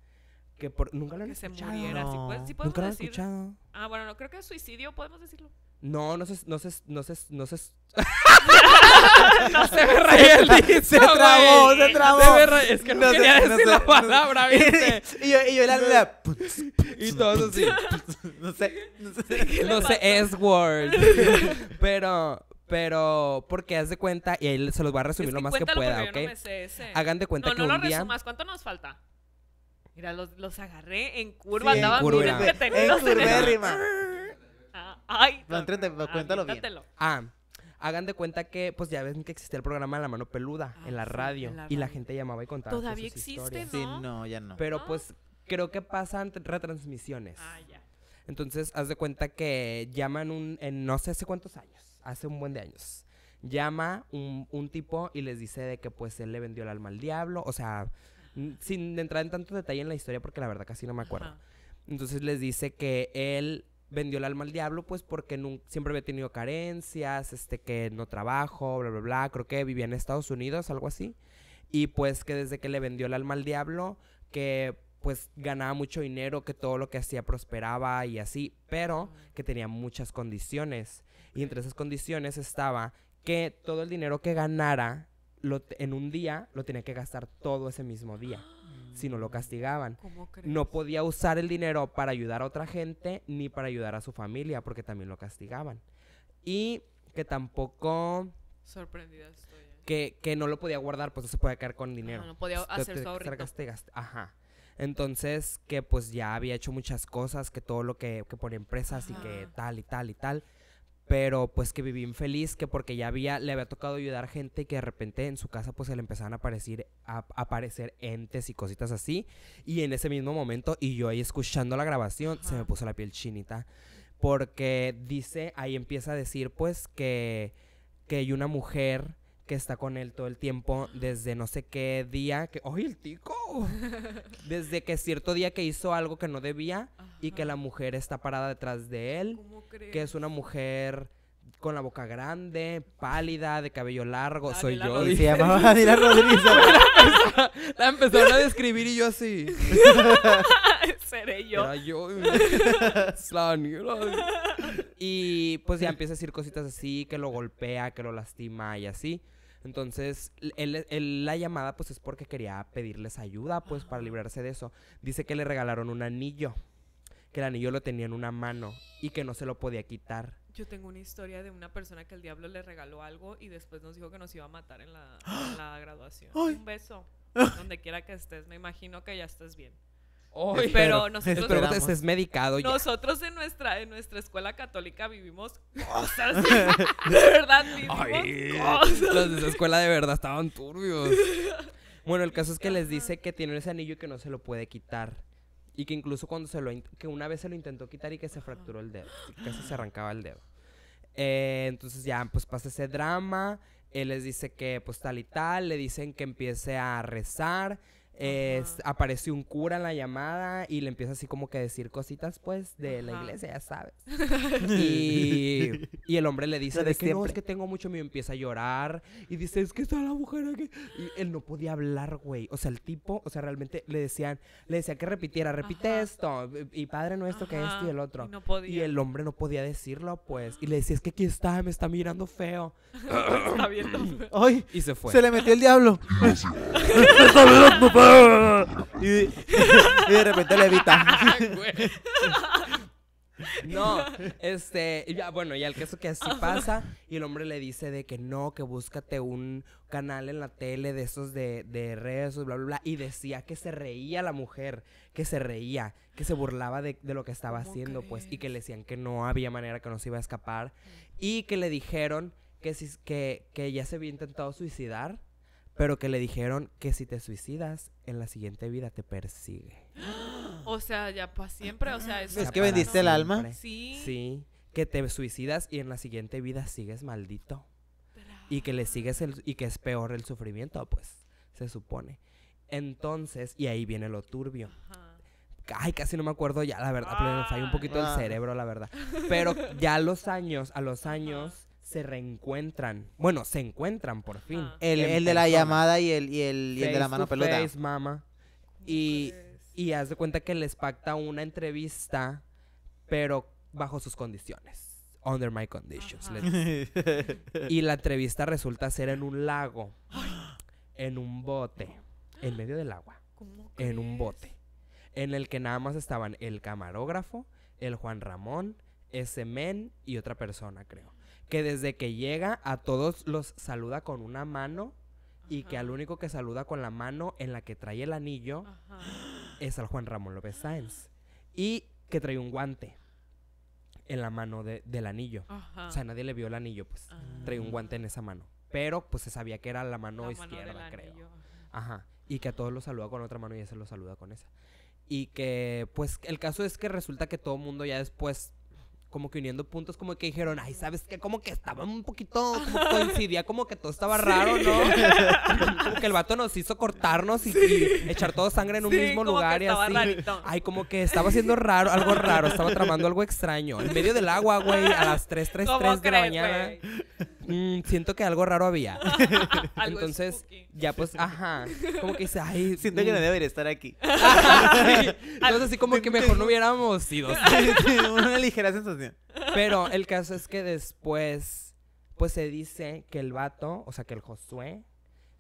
que nunca lo han escuchado. No. Pues, ¿Nunca lo han escuchado. Ah, bueno, no creo que es suicidio, podemos decirlo. No, no se. No se. No se. No se. se me rayó el disco. Se trabó, se trabó. Es que no, quería decir la palabra, ¿viste? y yo, y yo la, la. y todo así. no sé. No sé, no sé S-word. pero. Pero, porque haz de cuenta, y ahí se los voy a resumir lo más que pueda, ¿ok? Hagan de cuenta no, que no un lo día... resumas. ¿Cuánto nos falta? Mira, los, los agarré en curva, sí, andaban en curva. En, en curva. ay, no, pues, cuéntalo bien. Ah, hagan de cuenta que, pues ya ven que existía el programa La Mano Peluda ah, en la radio y la gente llamaba y contaba. Todavía existe, ¿no? Sí, no, ya no. Pero pues creo que pasan retransmisiones. Ah, ya. Entonces, haz de cuenta que llaman un, en no sé hace cuántos años, hace un buen de años. Llama un, tipo y les dice de que pues él le vendió el alma al diablo, o sea, sin entrar en tanto detalle en la historia porque la verdad casi no me acuerdo. Entonces les dice que él vendió el alma al diablo, pues porque nunca, siempre había tenido carencias, este, que no trabajo, bla, bla, bla. Creo que vivía en Estados Unidos, algo así. Y pues que desde que le vendió el alma al diablo, que pues ganaba mucho dinero, que todo lo que hacía prosperaba y así, pero que tenía muchas condiciones. Y entre esas condiciones estaba que todo el dinero que ganara en un día lo tenía que gastar todo ese mismo día sino lo castigaban. No podía usar el dinero para ayudar a otra gente ni para ayudar a su familia porque también lo castigaban. Y que tampoco... Sorprendida estoy. ¿eh? Que, no lo podía guardar, pues no se podía quedar con dinero. no podía pues, hacer su Ajá. Entonces, que pues ya había hecho muchas cosas, que todo lo que, que empresas y que tal y tal y tal pero pues que viví infeliz, que porque ya había, le había tocado ayudar gente y que de repente en su casa pues se le empezaban a aparecer, a, aparecer entes y cositas así. Y en ese mismo momento, y yo ahí escuchando la grabación, se me puso la piel chinita, porque dice, ahí empieza a decir pues que, que hay una mujer que está con él todo el tiempo desde no sé qué día que ¡ay, el tico! desde que cierto día que hizo algo que no debía y que la mujer está parada detrás de él, que es una mujer con la boca grande, pálida, de cabello largo, soy la yo. Y Rodríguez. la, empezaron a describir y yo así. Seré yo. y pues ya empieza a decir cositas así, que lo golpea, que lo lastima y así. Entonces, la llamada pues es porque quería pedirles ayuda pues para librarse de eso. Dice que le regalaron un anillo que el anillo lo tenía en una mano y que no se lo podía quitar. Yo tengo una historia de una persona que el diablo le regaló algo y después nos dijo que nos iba a matar en la, graduación. Un beso. Donde quiera que estés, me imagino que ya estás bien. pero nosotros medicado Nosotros en nuestra en nuestra escuela católica vivimos cosas. de verdad vivimos cosas. Los de esa escuela de verdad estaban turbios. Bueno, el caso es que les dice que tiene ese anillo y que no se lo puede quitar. Y que incluso cuando se lo... Que una vez se lo intentó quitar y que se fracturó el dedo. ...que se arrancaba el dedo. Eh, entonces ya, pues pasa ese drama. Él les dice que pues tal y tal. Le dicen que empiece a rezar es apareció un cura en la llamada y le empieza así como que a decir cositas, pues, de la iglesia, ya sabes. y, el hombre le dice, de, que es que tengo mucho miedo, empieza a llorar y dice, es que está la mujer aquí. Y él no podía hablar, güey. O sea, el tipo, o sea, realmente le decían, le decía que repitiera, repite esto, y padre nuestro, que esto y el otro. Y, no el hombre no podía decirlo, pues. Y le decía, es que aquí está, me está mirando feo. está y se fue. Se le metió el diablo. y, de repente levita. No, este, bueno, y al caso que así pasa y el hombre le dice de que no, que búscate un canal en la tele de esos de, de redes, bla, bla, bla, y decía que se reía la mujer, que se reía, que se burlaba de, lo que estaba haciendo, pues, y que le decían que no había manera que nos iba a escapar y que le dijeron que, si, que, que ya se había intentado suicidar pero que le dijeron que si te suicidas, en la siguiente vida te persigue. O sea, ya para siempre, o sea, es que vendiste el alma. Sí. Sí, que te suicidas y en la siguiente vida sigues maldito. Y que le sigues el, y que es peor el sufrimiento, pues, se supone. Entonces, y ahí viene lo turbio. Ay, casi no me acuerdo ya, la verdad, pero me falla un poquito el ah. cerebro, la verdad. Pero ya a los años, a los años se reencuentran. Bueno, se encuentran por fin. El, de la llamada y el, el, de la mano pelota. mamá Y, y haz de cuenta que les pacta una entrevista, pero bajo sus condiciones. Under my conditions. y la entrevista resulta ser en un lago, en un bote, en medio del agua, en un bote, en el que nada más estaban el camarógrafo, el Juan Ramón, ese men y otra persona, creo que desde que llega a todos los saluda con una mano y que al único que saluda con la mano en la que trae el anillo es al Juan Ramón López Sáenz. Y que trae un guante en la mano del anillo. O sea, nadie le vio el anillo, pues. Ah. Trae un guante en esa mano. Pero pues se sabía que era la mano izquierda, creo. Ajá. Y que a todos los saluda con otra mano y ya se los saluda con esa. Y que, pues, el caso es que resulta que todo el mundo ya después como que uniendo puntos, como que dijeron, ay, ¿sabes qué? Como que estaba un poquito, como coincidía, como que todo estaba raro, ¿no? como que el vato nos hizo cortarnos y, echar todo sangre en un mismo lugar y así. Ay, como que estaba haciendo raro, algo raro, estaba tramando algo extraño. En medio del agua, güey, a las 3, 3, 3 de la mañana. Mm, siento que algo raro había. Entonces, ya pues, ajá. Como que dice, ay. Siento que mm". no debería estar aquí. Entonces, así como que mejor no hubiéramos sido Una ligera sensación. Pero el caso es que después, pues se dice que el vato, o sea, que el Josué,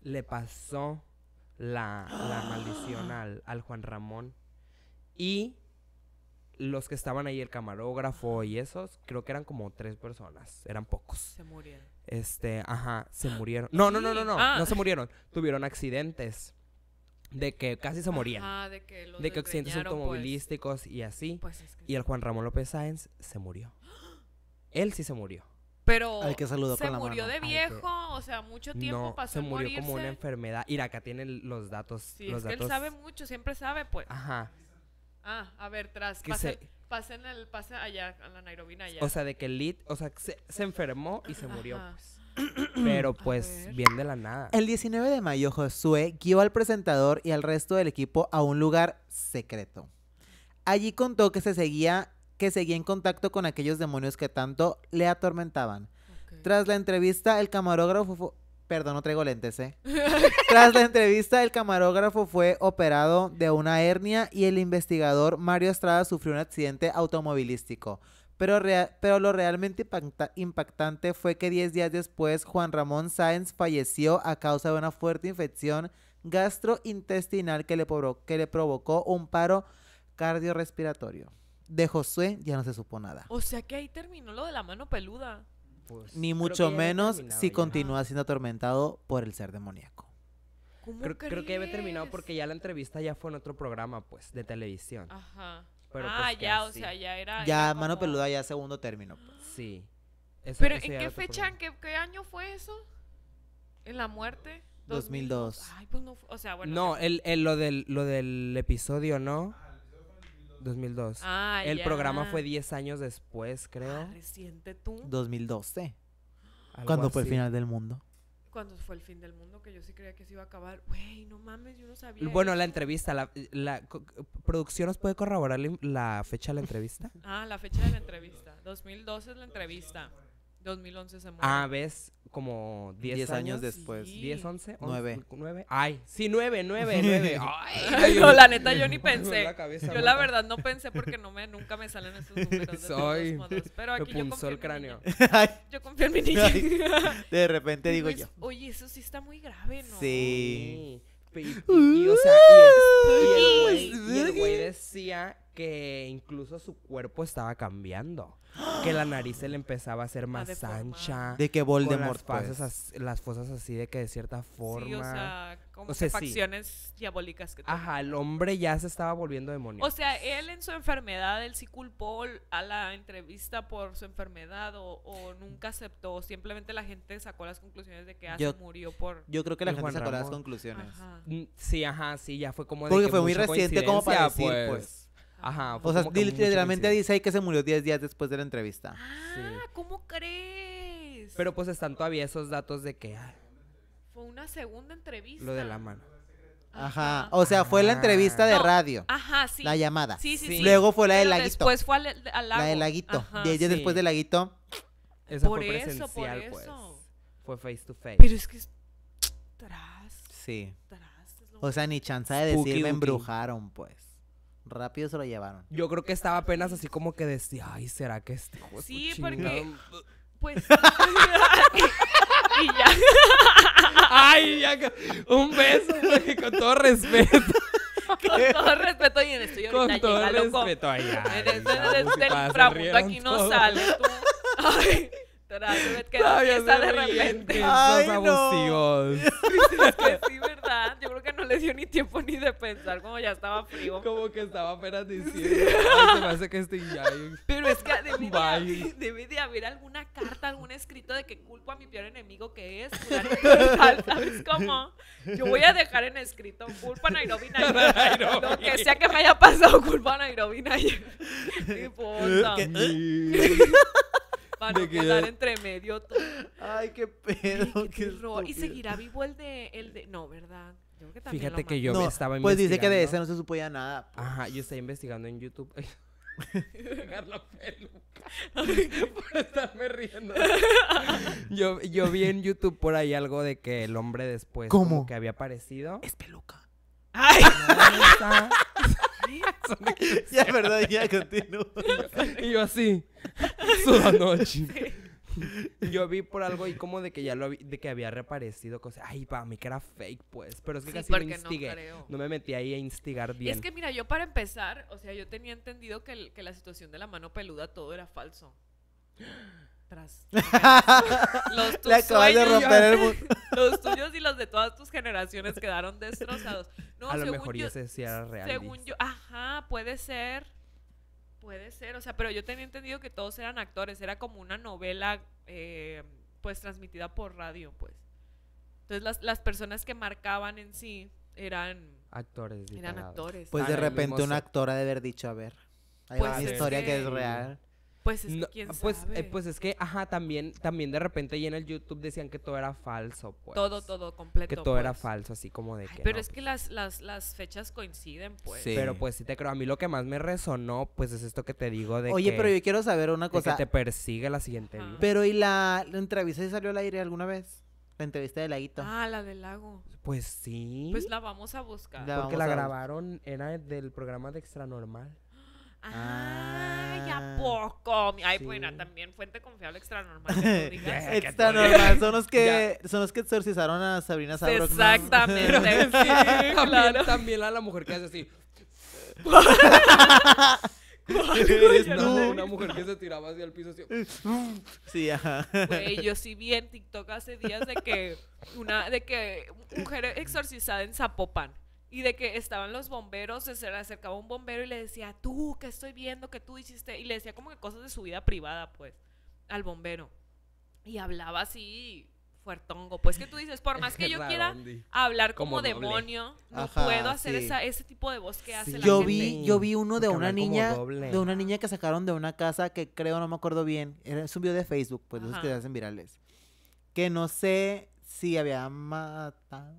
le pasó la, maldición al, al Juan Ramón. Y los que estaban ahí, el camarógrafo y esos, creo que eran como tres personas, eran pocos. Se murieron. Este, ajá, se murieron. No, no, no, no, no, ah. no se murieron. Tuvieron accidentes. De que casi se morían. de que, accidentes pues. automovilísticos y así. Pues y el Juan Ramón López Sáenz se murió. Él sí se murió. Pero se murió de viejo, o sea, mucho tiempo pasó. Se murió como una enfermedad. Y acá tienen los datos. Sí, él sabe mucho, siempre sabe, pues. Ajá. Ah, a ver, tras. Que en el, pase allá, a la Nairobi allá. O sea, de que lead, o sea, se, enfermó y se murió. Pues. Pero pues bien de la nada. El 19 de mayo, Josué guió al presentador y al resto del equipo a un lugar secreto. Allí contó que se seguía, que seguía en contacto con aquellos demonios que tanto le atormentaban. Tras la entrevista, el camarógrafo, Perdón, no traigo lentes, ¿eh? Tras la entrevista, el camarógrafo fue operado de una hernia y el investigador Mario Estrada sufrió un accidente automovilístico. Pero, pero lo realmente impactante fue que 10 días después Juan Ramón Sáenz falleció a causa de una fuerte infección gastrointestinal que le, que le provocó un paro cardiorrespiratorio. De Josué ya no se supo nada. O sea que ahí terminó lo de la mano peluda. Pues, Ni mucho menos si continúa siendo atormentado por el ser demoníaco. creo, que había terminado porque ya la entrevista ya fue en otro programa, pues, de televisión. Ajá. ah, pues, ya, o sea, ya era. Ya, mano peluda, ya segundo término. Pues. Sí. ¿Pero en qué fecha, en qué, año fue eso? ¿En la muerte? 2002. no, o sea, bueno. No, el, lo, del, lo del episodio, ¿no? 2002. Ah, el programa fue 10 años después, creo. Ah, reciente tú. 2012. ¿Cuándo fue el final del mundo. Cuando fue el fin del mundo, que yo sí creía que se iba a acabar. Güey, no mames, yo no sabía. Bueno, la entrevista, la, producción nos puede corroborar la fecha de la entrevista. ah, la fecha de la entrevista. 2012 es la entrevista. 2011 se murió. Ah, ves, como 10, años, después. 10, 11, 9. 9. Ay, sí, 9, 9, 9. Ay, no, la neta yo ni pensé. yo la verdad no pensé porque no me, nunca me salen esos números. De Soy. Todos modos. Pero aquí me yo confío el cráneo. Yo confío en mi niña. De repente digo pues, yo. Oye, eso sí está muy grave, ¿no? Sí. sí y, o sea, y, el, güey decía que incluso su cuerpo estaba cambiando. Que la nariz se le empezaba a hacer más ancha. De que Voldemort. Con las, cosas pues. así de que de cierta forma como o facciones diabólicas que tenía. Ajá, el hombre ya se estaba volviendo demonio. O sea, él en su enfermedad, él sí culpó a la entrevista por su enfermedad o, nunca aceptó. Simplemente la gente sacó las conclusiones de que ah, murió por. Yo creo que la gente sacó las conclusiones. Mm, sí, ajá, sí, ya fue como. Porque fue muy reciente como para decir, pues. pues. Ajá. o sea, literalmente dice ahí que se murió 10 días después de la entrevista. Ah, ¿cómo crees? Pero pues están todavía esos datos de que una segunda entrevista. Lo de la mano. Ajá. O sea, fue la ah. entrevista de radio. Ajá, sí. La llamada. Sí, sí, sí. Luego fue la del laguito. Después fue al, lago. La del laguito. y ella después del laguito. Esa por fue presencial, pues. eso, por eso. pues. Fue face to face. Pero es que es tras. Sí. Tras. O sea, ni chance de decirme embrujaron, pues. Rápido se lo llevaron. Yo creo que estaba apenas así como que decía, ay, ¿será que este juego Sí, porque pues y ya. Ay, ya. Un beso, con todo respeto. Con todo respeto y en esto yo Con todo respeto, allá. En el el, aquí no sale. Tú. Ay. Todavía empieza de repente. Ay, abusivos. es que sí, ¿verdad? Yo creo que no le dio ni tiempo ni de pensar, como ya estaba frío. Como que estaba apenas diciendo, ay, se me hace que estoy ya. Pero es que debe de, haber alguna carta, algún escrito de que culpo a mi peor enemigo que es ¿sabes cómo? Yo voy a dejar en escrito culpa a Nairobi, Lo que sea que me haya pasado, culpa a Nairobi, Tipo ¿Qué? para no quedar entre medio Ay, qué pedo. qué, qué Y seguirá vivo el de, el de... No, ¿verdad? Yo creo que también Fíjate que yo me estaba investigando. Pues dice que de ese no se supo ya nada. Pues. Ajá, yo estoy investigando en YouTube. la peluca. por estarme riendo. Yo, yo vi en YouTube por ahí algo de que el hombre después ¿Cómo? que había aparecido. Es peluca. Ay. ya, verdad, ya y yo así, toda Yo vi por algo y como de que ya lo de que había reaparecido cosas. Ay, para mí que era fake, pues. Pero es que casi instigué. No, me metí ahí a instigar bien. Es que mira, yo para empezar, o sea, yo tenía entendido que, que la situación de la mano peluda todo era falso tras. los tuyos y los de todas tus generaciones quedaron destrozados. No, a lo mejor yo, ese sí era real. Según yo, ajá, puede ser. Puede ser, o sea, pero yo tenía entendido que todos eran actores, era como una novela, eh, pues transmitida por radio, pues. Entonces las, personas que marcaban en sí eran actores. Eran actores. Pues ah, de repente una actora de haber dicho, a ver, hay una historia que es real. Pues es que pues, eh, pues es que, ajá, también, también de repente y en el YouTube decían que todo era falso, pues. Todo, todo, completo. Que todo era pues. falso, así como de que. Pero es que las, las, las fechas coinciden, pues. Sí. Pero pues sí te creo. A mí lo que más me resonó, pues es esto que te digo de Oye, pero yo quiero saber una cosa. que te persigue la siguiente vida. Pero ¿y la, entrevista se salió al aire alguna vez? La entrevista de Laguito. Ah, la del lago. Pues sí. Pues la vamos a buscar. La Porque la grabaron, era del programa de Extra Normal. Ay, ¿a ah. poco? Ay, buena pues, también fuente confiable extra normal. extra normal, son los que, son los que exorcizaron a Sabrina Sabrok. Exactamente, también, También a la mujer que hace así. una mujer que se tiraba hacia el piso así. Sí, ajá. Güey, yo sí vi en TikTok hace días de que una, de que mujer exorcizada en Zapopan y de que estaban los bomberos, se le acercaba un bombero y le decía, tú, ¿qué estoy viendo, que tú hiciste, y le decía como que cosas de su vida privada, pues, al bombero. Y hablaba así fuertongo, pues que tú dices, por más que yo quiera hablar como, demonio, no puedo hacer ese tipo de voz que hace la yo Vi, yo vi uno de una niña, de una niña que sacaron de una casa que creo, no me acuerdo bien, es un video de Facebook, pues de esos que hacen virales, que no sé si había matado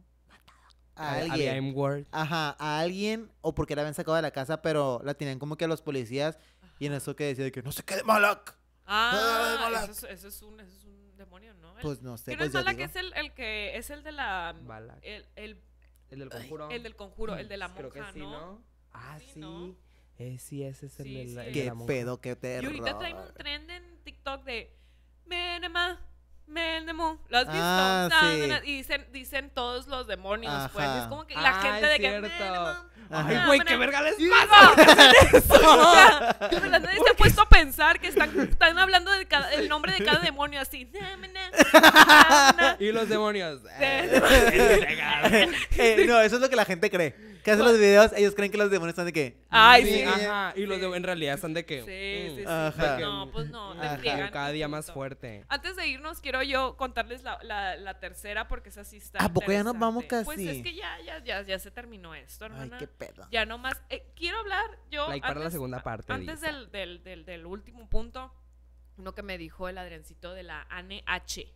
a, alguien. Ajá, a alguien, o porque la habían sacado de la casa, pero la tenían como que a los policías. Y en eso que decía de que no se quede Malak. Ah, ese Eso, es, un, es, un, demonio, ¿no? pues no sé. pero pues es Malak? Es el, el, que es el de la. El, el, del conjuro. el del conjuro, el de la monja, Creo que sí, ¿no? Ah, sí. sí, eh, ese es el de la. Sí, qué pedo, qué terror. Y ahorita traen un trend en TikTok de. Menema. Man ¿Lo has visto? Y ah, dicen, dicen todos los demonios, pues. Es como que la gente de cierto. que. Ay, güey, qué verga les pasa. o sea, la nadie se ha puesto a pensar que están, están hablando del nombre de cada demonio así. y los demonios. Eh, no, eso es lo que la gente cree que hacen los videos, ellos creen que los demonios están de qué. Ay, mm, sí. Ah". Y los demonios en realidad están de que. Sí, sí, mm, sí. Ajá. No, mm, pues no, de Ajá. Cada día más fuerte. Antes de irnos, quiero yo contarles la, la, tercera porque esa sí está. ¿A poco ya nos vamos casi? Pues es que ya, ya, ya, ya se terminó esto, hermana. Ay, qué pedo. Ya nomás. más eh, quiero hablar yo. Ahí antes, para la segunda parte. Antes del, del, del, del, último punto, uno que me dijo el adrencito de la ANE H.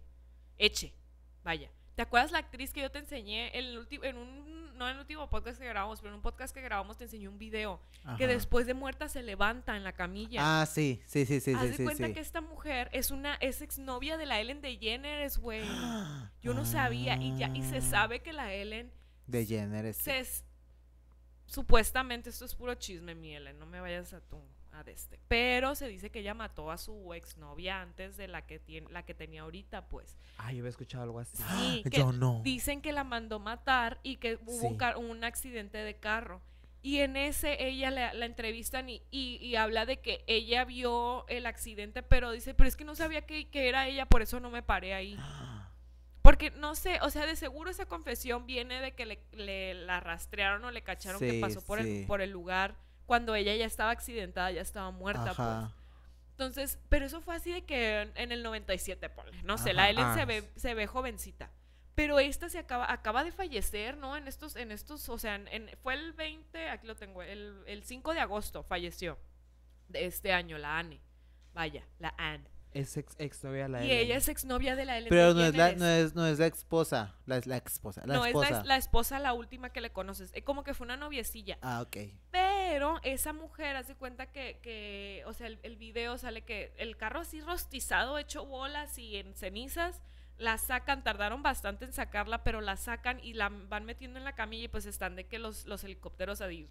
Eche. Vaya. ¿Te acuerdas la actriz que yo te enseñé en, un, no en el último podcast que grabamos, pero en un podcast que grabamos te enseñé un video que después de muerta se levanta en la camilla? Ah, sí, sí, sí, sí. Haz sí, de cuenta que esta mujer es una, es exnovia de la Ellen de Jenner, güey. Yo no sabía y ya, y se ah. sabe que la Ellen... De Jenner, se, supuestamente, esto es puro chisme, mi Ellen, no me vayas a tumbo de este. Pero se dice que ella mató a su exnovia antes de la que, tiene, la que tenía ahorita, pues. Ay, yo había escuchado algo así. Ah, yo no. Dicen que la mandó matar y que hubo un, accidente de carro. Y en ese ella la, entrevistan y, habla de que ella vio el accidente, pero dice, pero es que no sabía que, era ella, por eso no me paré ahí. Porque no sé, o sea, de seguro esa confesión viene de que le, la rastrearon o le cacharon que pasó por el lugar cuando ella ya estaba accidentada, ya estaba muerta, pues. Ajá. Entonces, pero eso fue así de que en, el 97, ponle, no sé, la Ellen se, ah. ve, se ve jovencita. Pero esta se acaba, acaba de fallecer, ¿no? En estos, en estos, o sea, en, fue el 20, aquí lo tengo, el, 5 de agosto falleció de este año, la Anne. Vaya, la Anne. Es ex, exnovia de la Ellen. Y ella es exnovia de la Ellen. Pero no es la, no es, no es la esposa. La, es la esposa. La no, es la, esposa, la última que le conoces. es como que fue una noviecilla. Ah, ok. Pero esa mujer hace cuenta que, o sea, el, video sale que el carro así rostizado, hecho bolas y en cenizas, la sacan, tardaron bastante en sacarla, pero la sacan y la van metiendo en la camilla y pues están de que los, helicópteros ahí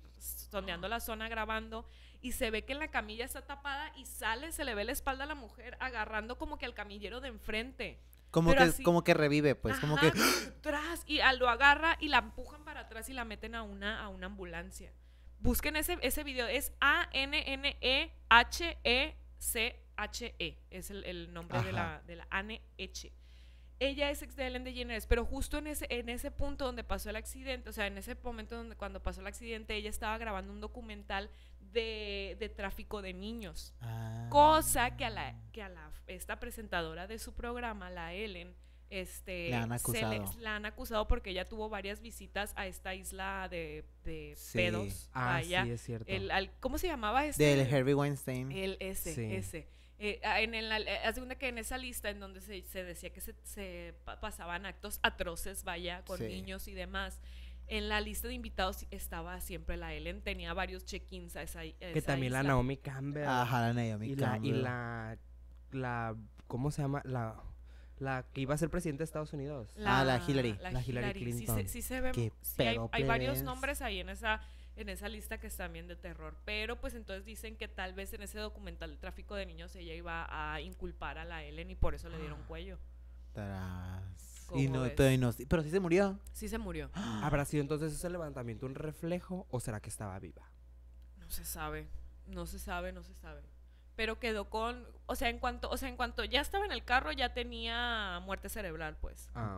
sondeando la zona, grabando, y se ve que en la camilla está tapada y sale, se le ve la espalda a la mujer agarrando como que al camillero de enfrente. Como que, como que revive, pues, como que... Tras, y lo agarra y la empujan para atrás y la meten a una, a una ambulancia. Busquen ese, ese video, es A-N-N-E-H-E-C-H-E, e e, es el, nombre de la, de la Anne Ella es ex de Ellen DeGeneres, pero justo en ese, en ese punto donde pasó el accidente, o sea, en ese momento donde, cuando pasó el accidente, ella estaba grabando un documental de, tráfico de niños. Ah. Cosa que a, la, que a la, esta presentadora de su programa, la Ellen, este, la han acusado. porque ella tuvo varias visitas a esta isla de, pedos. Ah, ¿Cómo se llamaba este? Del Harvey Weinstein. El ese, eh, en el, eh, que en esa lista en donde se, decía que se, pasaban actos atroces, vaya, con niños y demás. En la lista de invitados estaba siempre la Ellen, tenía varios check-ins a esa, isla Que también la Naomi Campbell. Ajá, la Naomi y y la, la, ¿cómo se llama? La la que iba a ser presidente de Estados Unidos. ah, la Hillary. La, Hillary, Clinton. Sí, se ve. hay, varios nombres ahí en esa en esa lista que están bien de terror. Pero pues entonces dicen que tal vez en ese documental de tráfico de niños ella iba a inculpar a la Ellen y por eso le ah. dieron cuello. no, pero sí se murió. Sí se murió. Ah. ¿Habrá sido entonces ese levantamiento un reflejo o será que estaba viva? No se sabe, no se sabe, no se sabe pero quedó con, o sea, en cuanto, o sea, en cuanto ya estaba en el carro ya tenía muerte cerebral, pues. Ah,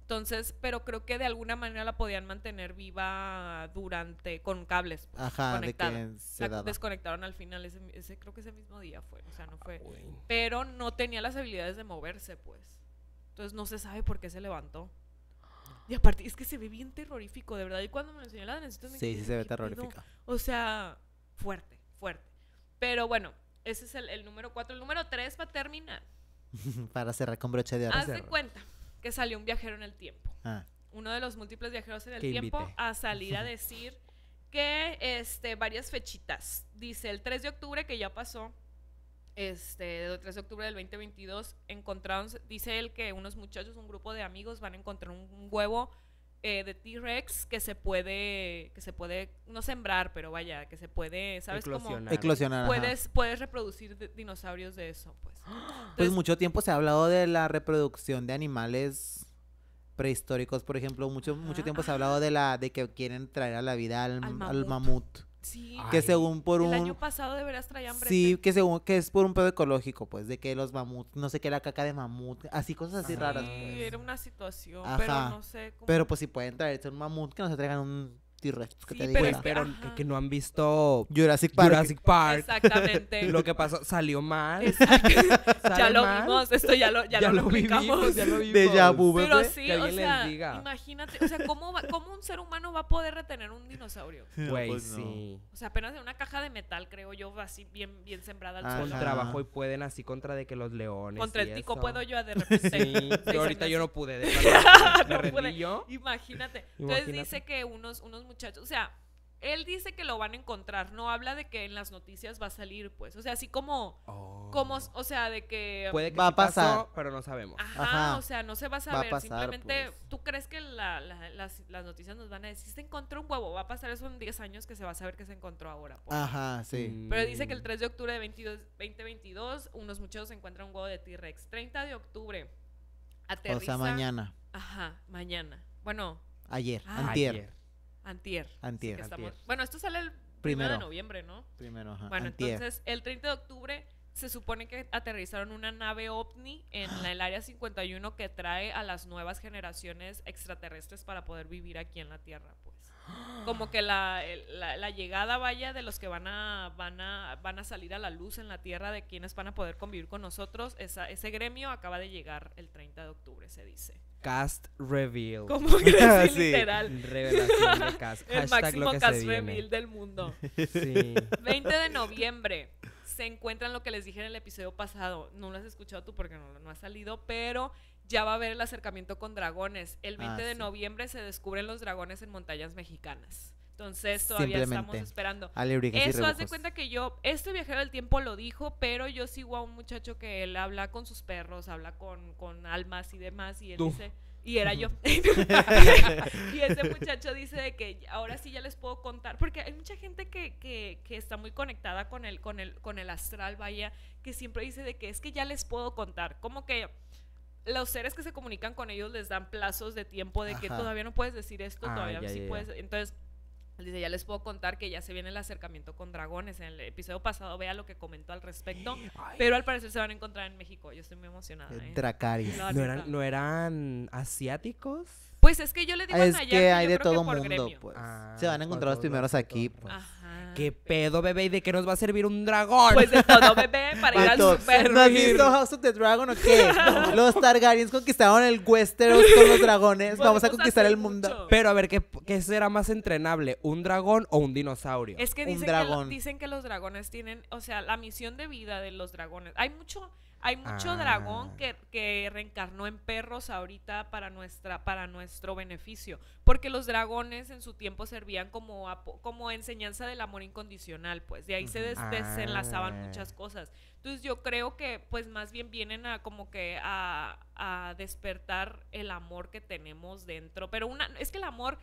Entonces, pero creo que de alguna manera la podían mantener viva durante, con cables. Pues, Ajá, De que se desconectaron al final, ese, creo que ese mismo día fue, o sea, no ah, fue. Pero no tenía las habilidades de moverse, pues. Entonces no se sabe por qué se levantó. Y aparte, es que se ve bien terrorífico, de verdad. Y cuando me enseñó la necesito, Sí, sí se ve terrorífico. O sea, fuerte, fuerte. Pero bueno, ese es el, número cuatro. El número tres para terminar. para cerrar con broche de oro. Haz cuenta que salió un viajero en el tiempo. Ah. Uno de los múltiples viajeros en el tiempo a salir a decir que este, varias fechitas. Dice el 3 de octubre que ya pasó. Este, el 3 de octubre del 2022 encontraron, dice él que unos muchachos, un grupo de amigos van a encontrar un huevo eh, de T-Rex que se puede, que se puede, no sembrar, pero vaya, que se puede, ¿sabes como puedes, puedes reproducir dinosaurios de eso, pues. pues mucho tiempo se ha hablado de la reproducción de animales prehistóricos, por ejemplo, mucho, mucho tiempo se ha hablado de la, de que quieren traer a la vida Al mamut. Sí. Que según por un... El año pasado de veras traían Sí, que según que es por un pedo ecológico, pues, de que los mamuts, no sé qué, la caca de mamut, así cosas así raras. Pues. era una situación, pero no sé. Cómo... Pero pues si pueden traerse un mamut, que no se traigan un t pues, que te pero no han visto Jurassic Park. Exactamente. Lo que pasó, salió mal. ya lo vimos, esto ya lo, ya lo, vimos ya lo vimos Pero sí, o sea, imagínate, o sea, ¿cómo, cómo un ser humano va a poder retener un dinosaurio? Güey, pues sí. O sea, apenas en una caja de metal, creo yo, así bien, bien sembrada al Con trabajo y pueden así contra de que los leones. Contra el tico puedo yo de repente. Sí, yo ahorita yo no pude. de No pude. yo. Imagínate. Entonces dice que unos, unos muchachos. O sea, él dice que lo van a encontrar, no habla de que en las noticias va a salir, pues. O sea, así como. Oh. como o sea, de que. Puede que va a pasar, pero no sabemos. Ajá, o sea, no se va a saber. Simplemente, pues. ¿tú crees que las, noticias nos van a decir, si se encontró un huevo? Va a pasar eso en 10 años que se va a saber que se encontró ahora. Pues"? Ajá, sí. Mm. Pero dice que el 3 de octubre de 22, 2022, unos muchachos encuentran un huevo de T-Rex. 30 de octubre. Aterriza. O sea, mañana. Ajá, mañana. Bueno. Ayer, ah. Ayer. Antier. Antier, Bueno, esto sale el primero de noviembre, ¿no? Primero, ajá. Bueno, entonces el 30 de octubre se supone que aterrizaron una nave ovni en el área 51 que trae a las nuevas generaciones extraterrestres para poder vivir aquí en la Tierra, pues. Como que la, la, llegada vaya de los que van a, van, a, van a salir a la luz en la Tierra, de quienes van a poder convivir con nosotros, ese gremio acaba de llegar el 30 de octubre, se dice cast reveal. Como que literal. Revelación de cast. El máximo cast reveal del mundo. Sí. 20 de noviembre. Se encuentran lo que les dije en el episodio pasado. No lo has escuchado tú porque no, ha salido, pero ya va a haber el acercamiento con dragones. El 20 ah, de noviembre se descubren los dragones en montañas mexicanas. Entonces todavía estamos esperando. Eso hace cuenta que yo, este viajero del tiempo lo dijo, pero yo sigo a un muchacho que él habla con sus perros, habla con, almas y demás, y él dice, y era yo. y ese muchacho dice de que ahora sí ya les puedo contar, porque hay mucha gente que, que, que, está muy conectada con el, con, el, con el astral, vaya, que siempre dice de que es que ya les puedo contar, como que los seres que se comunican con ellos les dan plazos de tiempo de que todavía no puedes decir esto, ah, todavía sí puedes, entonces Dice, ya les puedo contar que ya se viene el acercamiento con dragones. En el episodio pasado vea lo que comentó al respecto. Pero al parecer se van a encontrar en México. Yo estoy muy emocionada. ¿eh? ¿No, eran, ¿No eran asiáticos? Pues es que yo le digo a Nayar que, hay de todo mundo, pues. ah, Se van a encontrar los primeros aquí, pues. Ajá. ¿Qué pedo, bebé? ¿Y de qué nos va a servir un dragón? Pues de todo, bebé, para ir al super. o qué? los Targaryens conquistaron el Westeros con los dragones. Vamos a pues conquistar el mundo. Pero a ver, ¿qué, será más entrenable? ¿Un dragón o un dinosaurio? Es dragón. Que, dicen que los dragones tienen, o sea, la misión de vida de los dragones. Hay mucho hay mucho dragón ah. que, reencarnó en perros ahorita para, nuestra, para nuestro beneficio, porque los dragones en su tiempo servían como, como enseñanza del amor incondicional, pues de ahí se desenlazaban muchas ah. cosas. Entonces yo creo que pues más bien vienen a como que a, a despertar el amor que tenemos dentro, pero una, es que el amor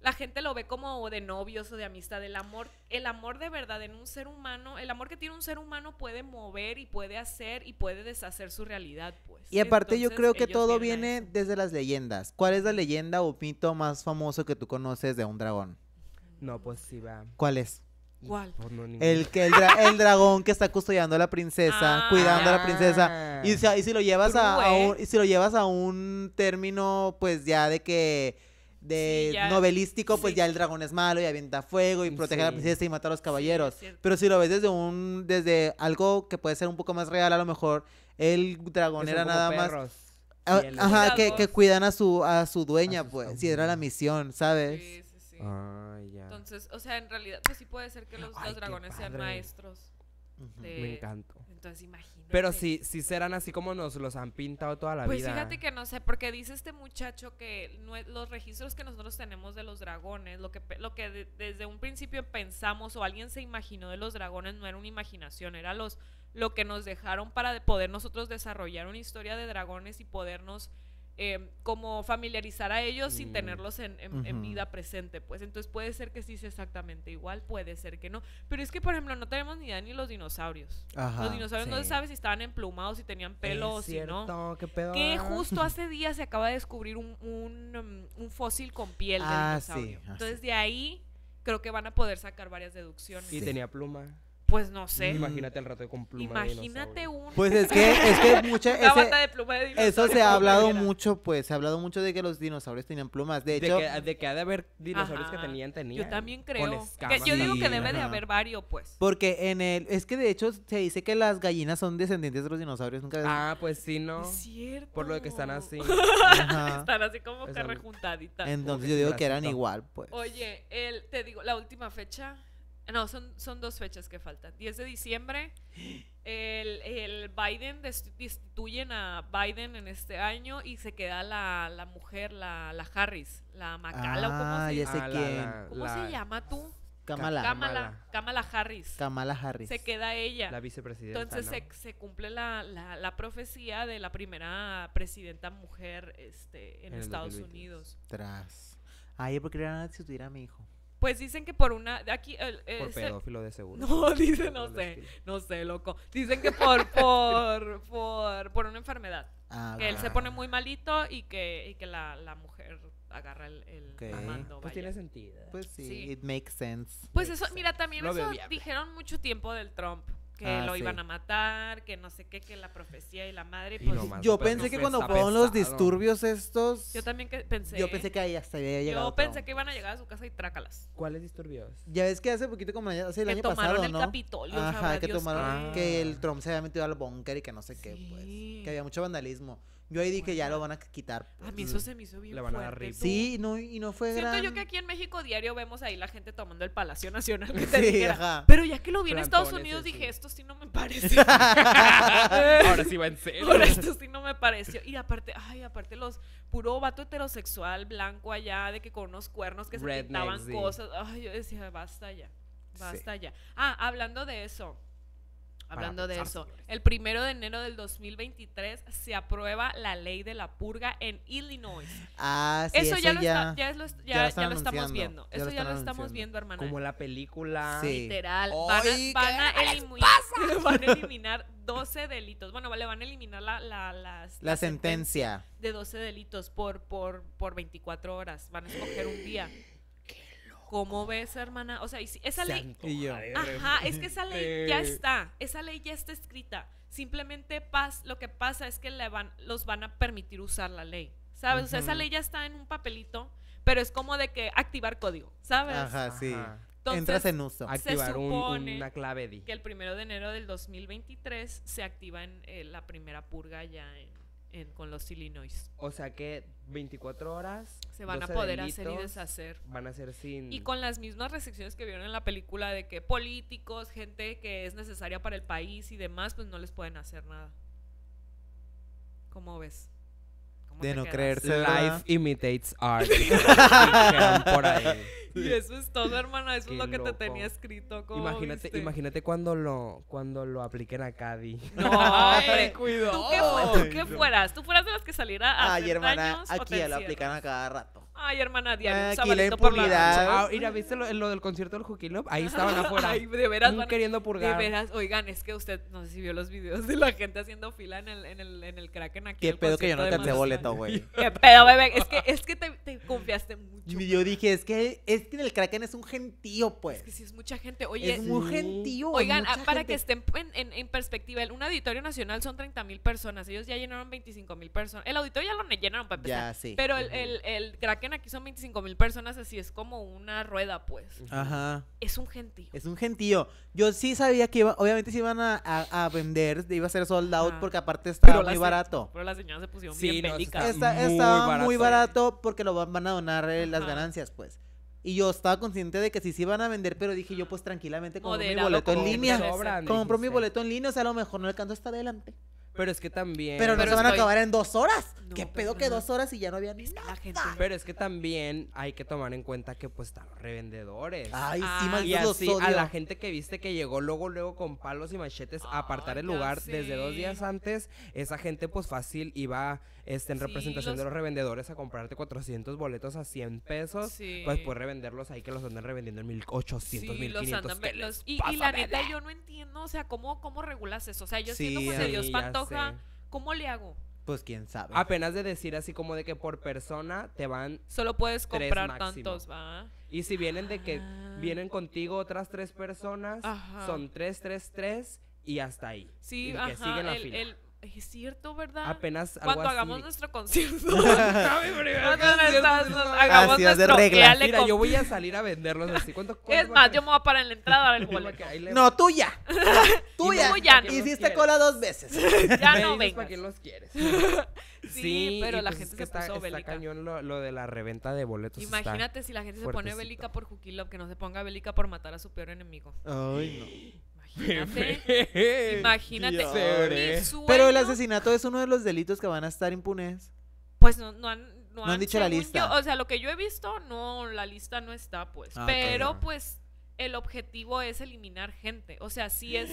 la gente lo ve como de novios o de amistad. El amor, el amor de verdad en un ser humano, el amor que tiene un ser humano puede mover y puede hacer y puede deshacer su realidad, pues. Y aparte yo creo que todo viene desde las leyendas. ¿Cuál es la leyenda o mito más famoso que tú conoces de un dragón? No, pues sí va. ¿Cuál es? ¿Cuál? el, que, el, dragón que está custodiando a la princesa, ah. cuidando a la princesa. Y, ah. si lo llevas a, ¿eh? y si lo llevas a un término, pues ya de que de novelístico, pues ya el dragón es malo y avienta fuego y protege a la princesa y mata a los caballeros. Pero si lo ves desde un desde algo que puede ser un poco más real, a lo mejor el dragón era nada más ah, que, cuidan a su a su dueña, pues, si era la misión, ¿sabes? Sí, sí, sí. Ah, Entonces, o sea, en realidad pues sí puede ser que los, dragones sean maestros. Me encanta entonces imagínate. Pero si sí serán así como nos los han pintado toda la pues vida. Pues fíjate que no sé, porque dice este muchacho que los registros que nosotros tenemos de los dragones, lo que, lo que desde un principio pensamos o alguien se imaginó de los dragones no era una imaginación, era los, lo que nos dejaron para poder nosotros desarrollar una historia de dragones y podernos Em, como familiarizar a ellos sin mm. tenerlos en, vida presente, pues. Entonces puede ser que sí sea exactamente igual, puede ser que no. Pero es que, por ejemplo, no tenemos ni idea ni los dinosaurios. los dinosaurios no se sabe si estaban emplumados, si tenían pelo o si no. ¿Qué pedo? Que justo hace días se acaba de descubrir un, un, mm, fósil con piel de ah, dinosaurio. Ah, Entonces, de ahí creo que van a poder sacar varias deducciones. Y tenía pluma. Pues no sé. Mm. Imagínate el rato con plumas. Imagínate un... Pues es que, es que mucha... Una bata de pluma de dinosaurio. Eso se ha hablado mucho, pues. Se ha hablado mucho de que los dinosaurios tenían plumas. De hecho... De que, ha de haber dinosaurios que tenían, tenían. Yo también creo. Que yo digo que debe de haber varios, pues. Porque en el... Es que de hecho se dice que las gallinas son descendientes de los dinosaurios. Nunca... Ah, pues sí, ¿no? Es cierto. Por lo de que están así. están así como que rejuntaditas. Entonces yo digo que eran igual, pues. Oye, te digo, la última fecha no, son, son dos fechas que faltan. 10 de diciembre, el, Biden, destituyen a Biden en este año y se queda la, mujer, la, Harris, la Macala, ¿cómo se, se llama tú? Kamala. Kamala. Harris. Kamala Harris. Se queda ella. La vicepresidenta. Entonces se, cumple la, profecía de la primera presidenta mujer este, en, Estados Unidos. Tras. Ay, porque era si destituir a mi hijo. Pues dicen que por una. Aquí, el, por pedófilo de seguro. No, dice, no sé. No sé, loco. Dicen que por, por, por, por una enfermedad. Ah, que él se ah. pone muy malito y que, la, mujer agarra el, mando. Pues tiene sentido. Pues sí, it makes sense. Pues eso, mira, también eso dijeron mucho tiempo del Trump que ah, lo iban a matar, que no sé qué, que la profecía y la madre. Pues, yo pensé que cuando fueron los disturbios estos. Yo también pensé. Yo pensé que ahí hasta había llegado. Yo pensé que iban a llegar a su casa y trácalas. ¿Cuáles disturbios? Ya ves que hace poquito, como el que año pasado. El Capitolio, Ajá, que tomaron que el Trump se había metido al búnker y que no sé qué, pues. Que había mucho vandalismo. Yo ahí dije, ya lo van a quitar. A ah, pues. mí eso se me hizo bien Le van a dar fuerte. Sí, no, y no fue Siento yo que aquí en México diario vemos ahí la gente tomando el Palacio Nacional Sí, ajá. Pero ya que lo vi en Estados Unidos dije, esto sí no me parece. Ahora sí va en serio. Por esto sí no me pareció. Y aparte, ay, aparte los puro vato heterosexual blanco allá, de que con unos cuernos que se pintaban cosas. Ay, yo decía, basta ya, basta ya. Ah, hablando de eso, Hablando de eso, el primero de enero del 2023 se aprueba la ley de la purga en Illinois. Ah, sí, eso, ya, lo, estamos viendo. eso ya lo estamos viendo, hermano. Como la película. Literal. Van a, van, a eliminar 12 delitos. Bueno, le van a eliminar la, la, la, sentencia. De 12 delitos por, por, por 24 horas. Van a escoger un día. ¿Cómo ves, hermana? O sea, esa ley. Ajá, es que esa ley ya está. Esa ley ya está escrita. Simplemente lo que pasa es que le van, los van a permitir usar la ley. ¿Sabes? O sea, esa ley ya está en un papelito, pero es como de que activar código, ¿sabes? Ajá, sí. Entonces, Entras en uso. Activar una clave. Que el primero de enero del 2023 se activa en eh, la primera purga ya en con los Illinois. O sea que 24 horas. Se van a poder hacer y deshacer. Van a ser sin. Y con las mismas restricciones que vieron en la película de que políticos, gente que es necesaria para el país y demás, pues no les pueden hacer nada. ¿Cómo ves? de no creerse. Life imitates art. Y eso es todo, hermana. Eso es lo que te tenía escrito. Imagínate, imagínate cuando lo, cuando lo apliquen a Cadi. No, cuidado. ¿Tú qué, fueras? ¿Tú fueras de las que saliera a Ay, hermana, años, aquí ya lo aplican a cada rato. Ay, hermana, diario, un listo por la noche. Ah, mira, ¿viste lo, del concierto del Juki Ahí estaban afuera. Ay, de veras. van- queriendo purgar. De veras, oigan, es que usted, no sé si vio los videos de la gente haciendo fila en el, en el, en el Kraken aquí. Qué pedo que yo no te boleto, güey. Qué pedo, bebé. Es que, es que te, confiaste mucho. yo dije, es que, es que el Kraken es un gentío, pues. Es que sí es mucha gente. Oye, Es muy gentío. Oigan, ah, para que estén en, perspectiva, un auditorio nacional son 30 mil personas. Ellos ya llenaron 25 mil personas. El auditorio ya lo llenaron para empezar. Ya, sí. Pero el, el, el Kraken aquí son 25 mil personas, así es como una rueda, pues. Ajá. Es un gentío. Es un gentío. Yo sí sabía que iba, obviamente se iban a, a, vender, iba a ser sold out, porque aparte estaba muy barato. pero las señoras se pusieron bien muy muy barato porque lo van, a donar eh, las ganancias, pues. Y yo estaba consciente de que sí se iban a vender, pero dije yo, pues tranquilamente como mi boleto en línea. Sobran, mi boleto en línea, o sea, a lo mejor no alcanzo hasta adelante. Pero es que también. Pero no se van a acabar en dos horas. ¿Qué pedo que dos horas y ya no había ni nada? gente. Pero es que también hay que tomar en cuenta que pues están revendedores. Ay, sí, ah, y a la gente que viste que llegó luego luego con palos y machetes a apartar el lugar desde dos días antes, esa gente pues fácil iba este, en representación de los revendedores a comprarte 400 boletos a 100 pesos, pues puedes revenderlos ahí que los andan revendiendo en 1800, 1500. y, la neta, yo no entiendo, o sea, ¿cómo, cómo regulas eso? O sea, yo siendo se Dios Pantoja, ¿cómo le hago? Pues quién sabe. Apenas de decir así como de que por persona te van. Solo puedes comprar tantos, va. Y si vienen de que ah. vienen contigo otras tres personas, son tres, tres, tres y hasta ahí. Sí, y que siguen la fila es cierto, ¿verdad? Apenas algo Cuando hagamos nuestro concierto. hagamos nuestro, Mira, yo voy a salir a venderlos así. ¿Cuánto, es más, yo me voy a parar en la entrada del boleto. no, tuya. tuya. Hiciste cola dos veces. ya no vengas. ¿Para qué los quieres? sí, pero la pues gente se puso está lo, de la reventa de boletos. Imagínate si la gente se pone bélica por Juquilop, que no se ponga bélica por matar a su peor enemigo. Ay, no. Imagínate. Pero el asesinato es uno de los delitos que van a estar impunes. Pues no, han dicho la lista. o sea, lo que yo he visto, no, la lista no está, pues. Ah, pero pues el objetivo es eliminar gente. O sea, si es...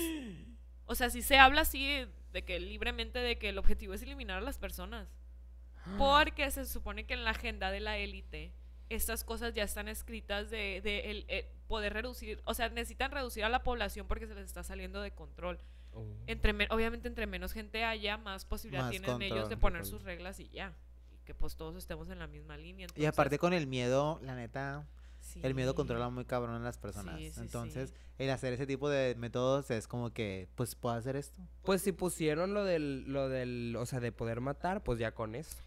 O sea, si se habla así de que libremente de que el objetivo es eliminar a las personas. Porque se supone que en la agenda de la élite estas cosas ya están escritas de, el, eh, poder reducir, o sea, necesitan reducir a la población porque se les está saliendo de control. Oh. Entre obviamente entre menos gente haya, más posibilidad tienen ellos de poner sus reglas y ya. Y que pues todos estemos en la misma línea. y aparte con el miedo, la neta, el miedo controla muy cabrón a las personas. Entonces, el hacer ese tipo de métodos es como que, pues puedo hacer esto. Pues si pusieron lo del, lo del, o sea, de poder matar, pues ya con eso.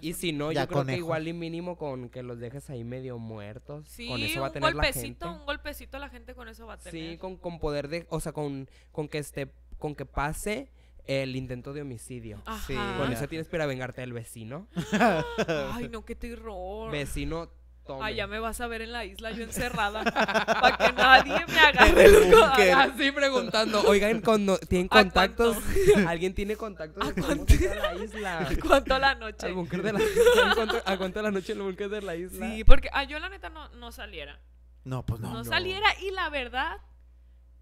Y si no, yo creo que igual y mínimo con que los dejes ahí medio muertos. con eso va a tener un golpecito, la gente. un golpecito la gente con eso va a tener. Sí, con, poder de, o sea, con, con que esté, con que pase el intento de homicidio. Sí. Con eso tienes para vengarte del vecino. Ay, no, qué terror. Vecino allá ya me vas a ver en la isla yo encerrada. para que nadie me haga el Así preguntando. Oigan, cuando ¿tienen contactos? ¿Alguien tiene contactos? ¿A cuánto? la isla? la noche? de la ¿A cuánto la noche el búnker de la isla? Sí, porque ah, yo la neta no, no saliera. No, pues No, no. saliera y la verdad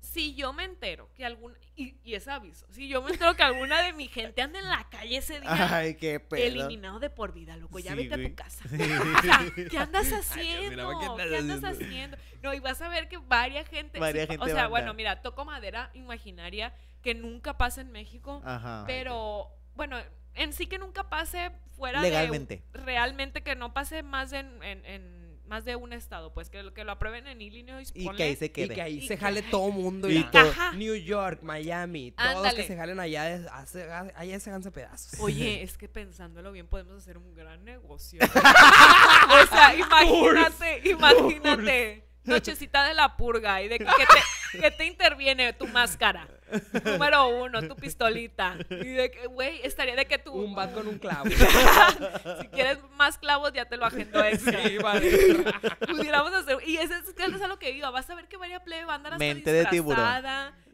si yo me entero que alguna, y, es aviso, si yo me entero que alguna de mi gente anda en la calle ese día, eliminado de por vida, loco, ya vete a tu casa. ¿qué andas haciendo? ¿Qué andas haciendo? No, y vas a ver que varias gente, Varia gente o sea, bueno, mira, toco madera imaginaria que nunca pasa en México, pero bueno, en sí que nunca pase fuera Legalmente. de realmente que no pase más en más de un estado, pues que, que lo aprueben en Illinois. Y que ahí se quede. Y que ahí se jale todo mundo. Y todo, New York, Miami, todos que se jalen allá, allá se ganan pedazos. Oye, es que pensándolo bien podemos hacer un gran negocio. o sea, imagínate, imagínate. Nochecita de la purga y de que, te, que te interviene tu máscara. Número uno, tu pistolita. Y de que, güey, estaría de que tú. Un bat con un clavo. si quieres más clavos, ya te lo agendo extra. Sí, hacer. Y eso es, lo que iba. Vas a ver que María Plebe va a andar Mente de tiburón.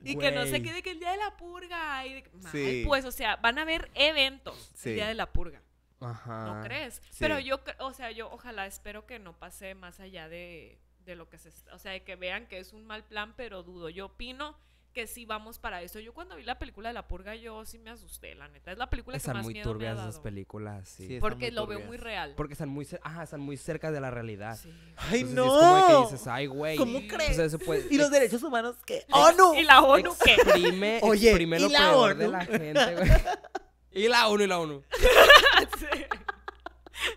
Y que no se quede que el día de la purga. Y Pues, o sea, van a haber eventos el día de la purga. Ajá. ¿No crees? Pero yo, o sea, yo ojalá espero que no pase más allá de de lo que se o sea, de que vean que es un mal plan, pero dudo. Yo opino que sí vamos para eso. Yo cuando vi la película de La Purga, yo sí me asusté, la neta. Es la película que más muy miedo turbias esas películas, sí. Porque lo veo muy real. Porque están muy, ajá, están muy cerca de la realidad. ¡Ay, no! Es que dices, ¡ay, güey! ¿Cómo crees? ¿Y los derechos humanos qué? ¡ONU! ¿Y la ONU qué? Oye, exprime ¿y la peor ONU? de la gente, güey. Y la ONU, y la ONU.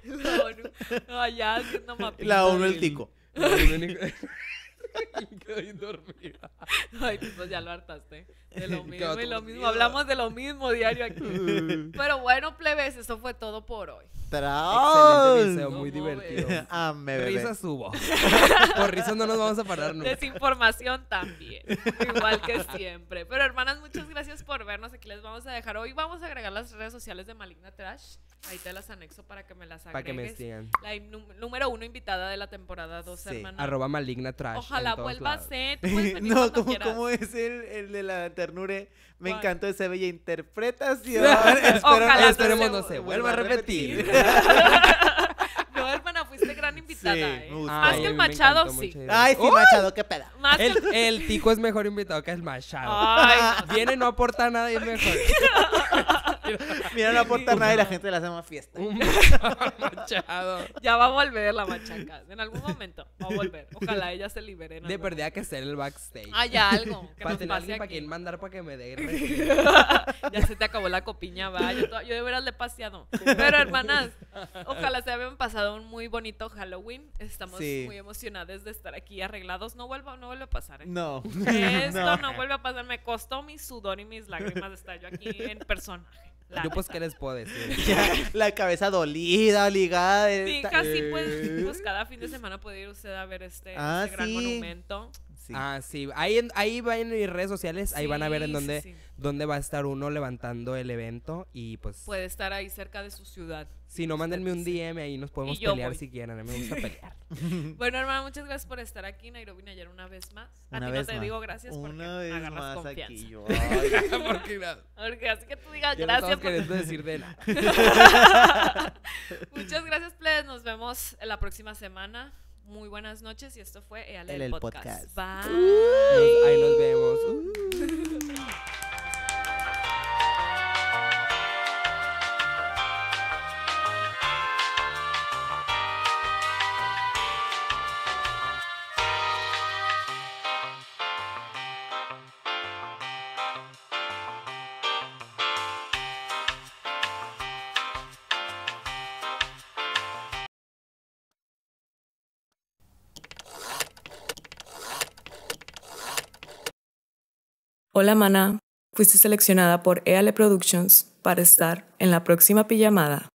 La ONU. No, allá no, la ONU el tico. Ja, ohne Nikolaus. y quedó Ay, pues ya lo hartaste. De lo mismo y lo mismo. Hablamos de lo mismo diario aquí. Pero bueno, plebes, eso fue todo por hoy. ¡Traos! Excelente video, muy divertido. Ah, Risas subo. por risas no nos vamos a parar nunca. Desinformación también. Igual que siempre. Pero hermanas, muchas gracias por vernos. Aquí les vamos a dejar. Hoy vamos a agregar las redes sociales de Maligna Trash. Ahí te las anexo para que me las agregues. Para que me estén. La número uno invitada de la temporada dos sí. hermanas. Arroba Maligna Trash la vuelva a hacer. no, como, es el, de la ternure? Me encantó esa bella interpretación. Espero, esperemos no se vuelva a repetir. no, hermana, fuiste gran invitada. ¿eh? Más que el Machado, sí. Ay, sí, Machado, qué peda. el, tico es mejor invitado que el Machado. Viene, no aporta nada y es mejor. Mira la puerta nada y la gente la hace más fiesta. Ya va a volver la machaca. En algún momento va a volver. Ojalá ella se liberen De perdida que ser el backstage. hay ah, algo. para para quien mandar para que me dé. ya se te acabó la copiña, va. Yo, yo de veras le paseado. Pero hermanas, ojalá se hayan pasado un muy bonito Halloween. Estamos muy emocionadas de estar aquí arreglados. No vuelvo no a pasar. ¿eh? No. Esto no. vuelve a pasar. Me costó mi sudor y mis lágrimas estar yo aquí en personaje. Yo pues, ¿qué les puedo decir? la cabeza dolida, ligada. sí, casi eh. pues, cada fin de semana puede ir usted a ver este, ah, este gran monumento. Ah, sí. Ahí, en, ahí va en mis redes sociales, ahí van a ver en dónde, dónde va a estar uno levantando el evento y pues... Puede estar ahí cerca de su ciudad. Si no, mándenme un DM, ahí nos podemos pelear si quieren, a mí me gusta pelear. bueno, hermano, muchas gracias por estar aquí, Nairobi Nayar, una vez más. A ti no te digo gracias porque vez agarras más Aquí porque, así que tú digas gracias. No por... decir de nada. muchas gracias, Pledes, nos vemos la próxima semana. Muy buenas noches y esto fue el, podcast. Bye. Ahí nos vemos. Uh. Hola mana, fuiste seleccionada por EALE Productions para estar en la próxima pijamada.